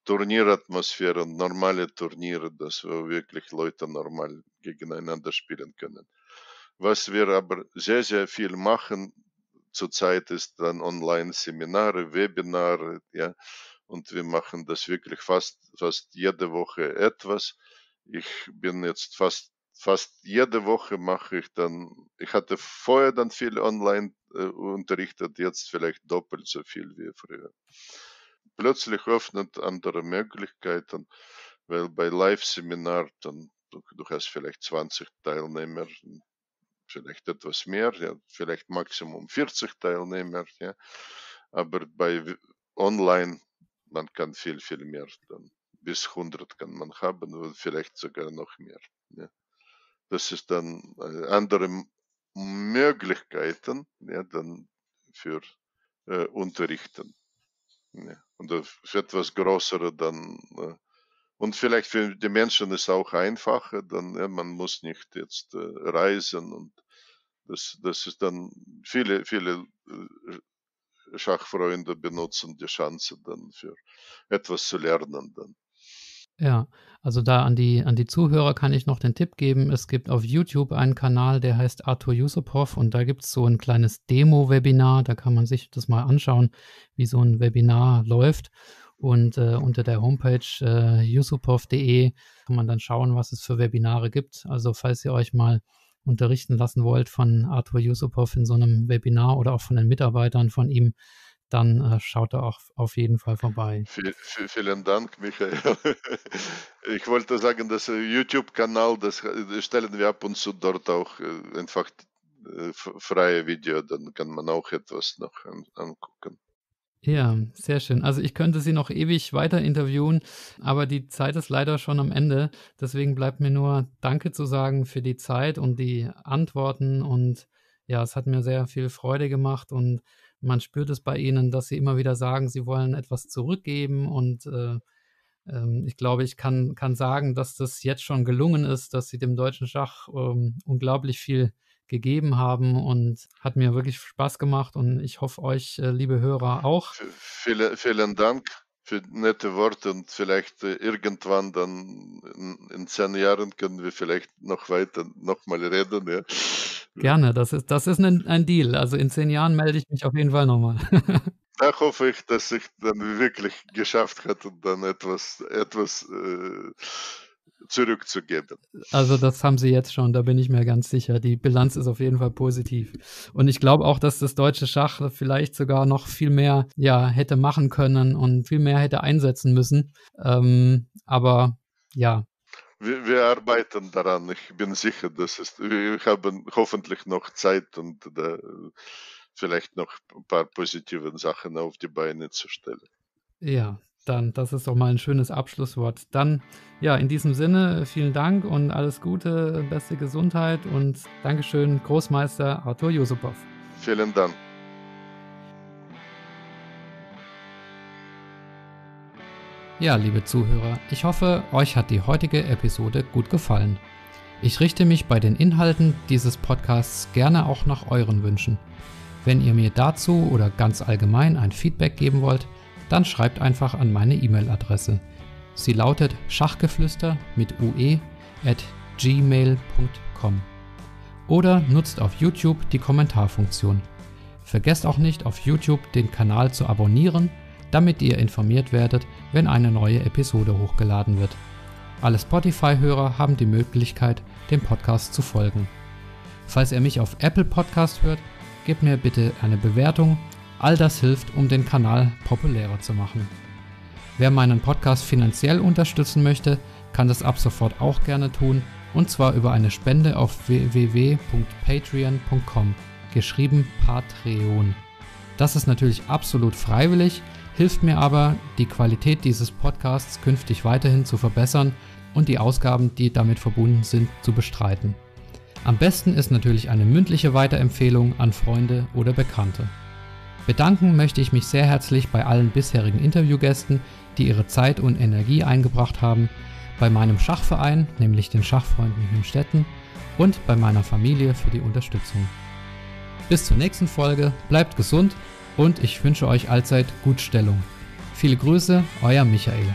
Turnieratmosphäre, und normale Turniere, dass wir wirklich Leute normal gegeneinander spielen können. Was wir aber sehr, sehr viel machen zurzeit ist dann Online-Seminare, Webinare, ja, und wir machen das wirklich fast, fast jede Woche etwas. Ich bin jetzt fast fast jede Woche mache ich dann, ich hatte vorher dann viel online äh, unterrichtet, jetzt vielleicht doppelt so viel wie früher. Plötzlich öffnet andere Möglichkeiten, weil bei Live-Seminar dann, du, du, hast vielleicht 20 Teilnehmer, vielleicht etwas mehr, ja, vielleicht Maximum 40 Teilnehmer, ja, aber bei online, man kann viel, viel mehr dann bis 100 kann man haben und vielleicht sogar noch mehr. Ja das ist dann äh, andere Möglichkeiten ja, dann für äh, Unterrichten. Ja, und für etwas größere dann. Äh, und vielleicht für die Menschen ist es auch einfacher, dann ja, man muss nicht jetzt äh, reisen und das, das ist dann viele, viele äh, Schachfreunde benutzen die Chance dann für etwas zu lernen dann. Ja, also da an die, an die Zuhörer kann ich noch den Tipp geben. Es gibt auf YouTube einen Kanal, der heißt Arthur Yusupov und da gibt es so ein kleines Demo-Webinar. Da kann man sich das mal anschauen, wie so ein Webinar läuft. Und äh, unter der Homepage äh, yusupov.de kann man dann schauen, was es für Webinare gibt. Also falls ihr euch mal unterrichten lassen wollt von Arthur Yusupov in so einem Webinar oder auch von den Mitarbeitern von ihm, dann äh, schaut er auch auf jeden Fall vorbei. V vielen Dank, Michael. [LAUGHS] Ich wollte sagen, das äh, YouTube-Kanal, das äh, stellen wir ab und zu dort auch äh, einfach freie Video, dann kann man auch etwas noch angucken. Ja, sehr schön. Also ich könnte Sie noch ewig weiter interviewen, aber die Zeit ist leider schon am Ende. Deswegen bleibt mir nur Danke zu sagen für die Zeit und die Antworten. Und ja, es hat mir sehr viel Freude gemacht und man spürt es bei ihnen, dass sie immer wieder sagen, sie wollen etwas zurückgeben und äh, ähm, ich glaube, ich kann, kann sagen, dass das jetzt schon gelungen ist, dass sie dem deutschen Schach ähm, unglaublich viel gegeben haben und hat mir wirklich Spaß gemacht und ich hoffe euch, äh, liebe Hörer, auch. Vielen, vielen Dank für nette Worte und vielleicht äh, irgendwann dann in, in, zehn Jahren können wir vielleicht noch weiter nochmal reden. Ja. Hm. Gerne, das ist, das ist ein, ein Deal. Also in zehn Jahren melde ich mich auf jeden Fall nochmal. da [LAUGHS] hoffe ich, dass ich dann wirklich geschafft hat und dann etwas, etwas äh, zurückzugeben. Also das haben sie jetzt schon, da bin ich mir ganz sicher. Die Bilanz ist auf jeden Fall positiv. Und ich glaube auch, dass das deutsche Schach vielleicht sogar noch viel mehr ja, hätte machen können und viel mehr hätte einsetzen müssen. Ähm, aber ja, wir, wir, arbeiten daran. Ich bin sicher, das ist, wir haben hoffentlich noch Zeit und da, äh, vielleicht noch ein paar positive Sachen auf die Beine zu stellen. Ja, dann, das ist doch mal ein schönes Abschlusswort. Dann, ja, in diesem Sinne, äh, vielen Dank und alles Gute, beste Gesundheit und Dankeschön, Großmeister Arthur Yusupov. Vielen Dank. Ja, liebe Zuhörer, ich hoffe, euch hat die heutige Episode gut gefallen. Ich richte mich bei den Inhalten dieses Podcasts gerne auch nach euren Wünschen. Wenn ihr mir dazu oder ganz allgemein ein Feedback geben wollt, dann schreibt einfach an meine E-Mail-Adresse. Sie lautet schachgeflüster mit ue at gmail.com. Oder nutzt auf YouTube die Kommentarfunktion. Vergesst auch nicht, auf YouTube den Kanal zu abonnieren damit ihr informiert werdet, wenn eine neue Episode hochgeladen wird. Alle Spotify-Hörer haben die Möglichkeit, dem Podcast zu folgen. Falls ihr mich auf Apple Podcast hört, gebt mir bitte eine Bewertung. All das hilft, um den Kanal populärer zu machen. Wer meinen Podcast finanziell unterstützen möchte, kann das ab sofort auch gerne tun, und zwar über eine Spende auf www.patreon.com, geschrieben Patreon. Das ist natürlich absolut freiwillig hilft mir aber, die Qualität dieses Podcasts künftig weiterhin zu verbessern und die Ausgaben, die damit verbunden sind, zu bestreiten. Am besten ist natürlich eine mündliche Weiterempfehlung an Freunde oder Bekannte. Bedanken möchte ich mich sehr herzlich bei allen bisherigen Interviewgästen, die ihre Zeit und Energie eingebracht haben, bei meinem Schachverein, nämlich den Schachfreunden in Städten, und bei meiner Familie für die Unterstützung. Bis zur nächsten Folge, bleibt gesund und ich wünsche euch allzeit Gutstellung. Viele Grüße, euer Michael.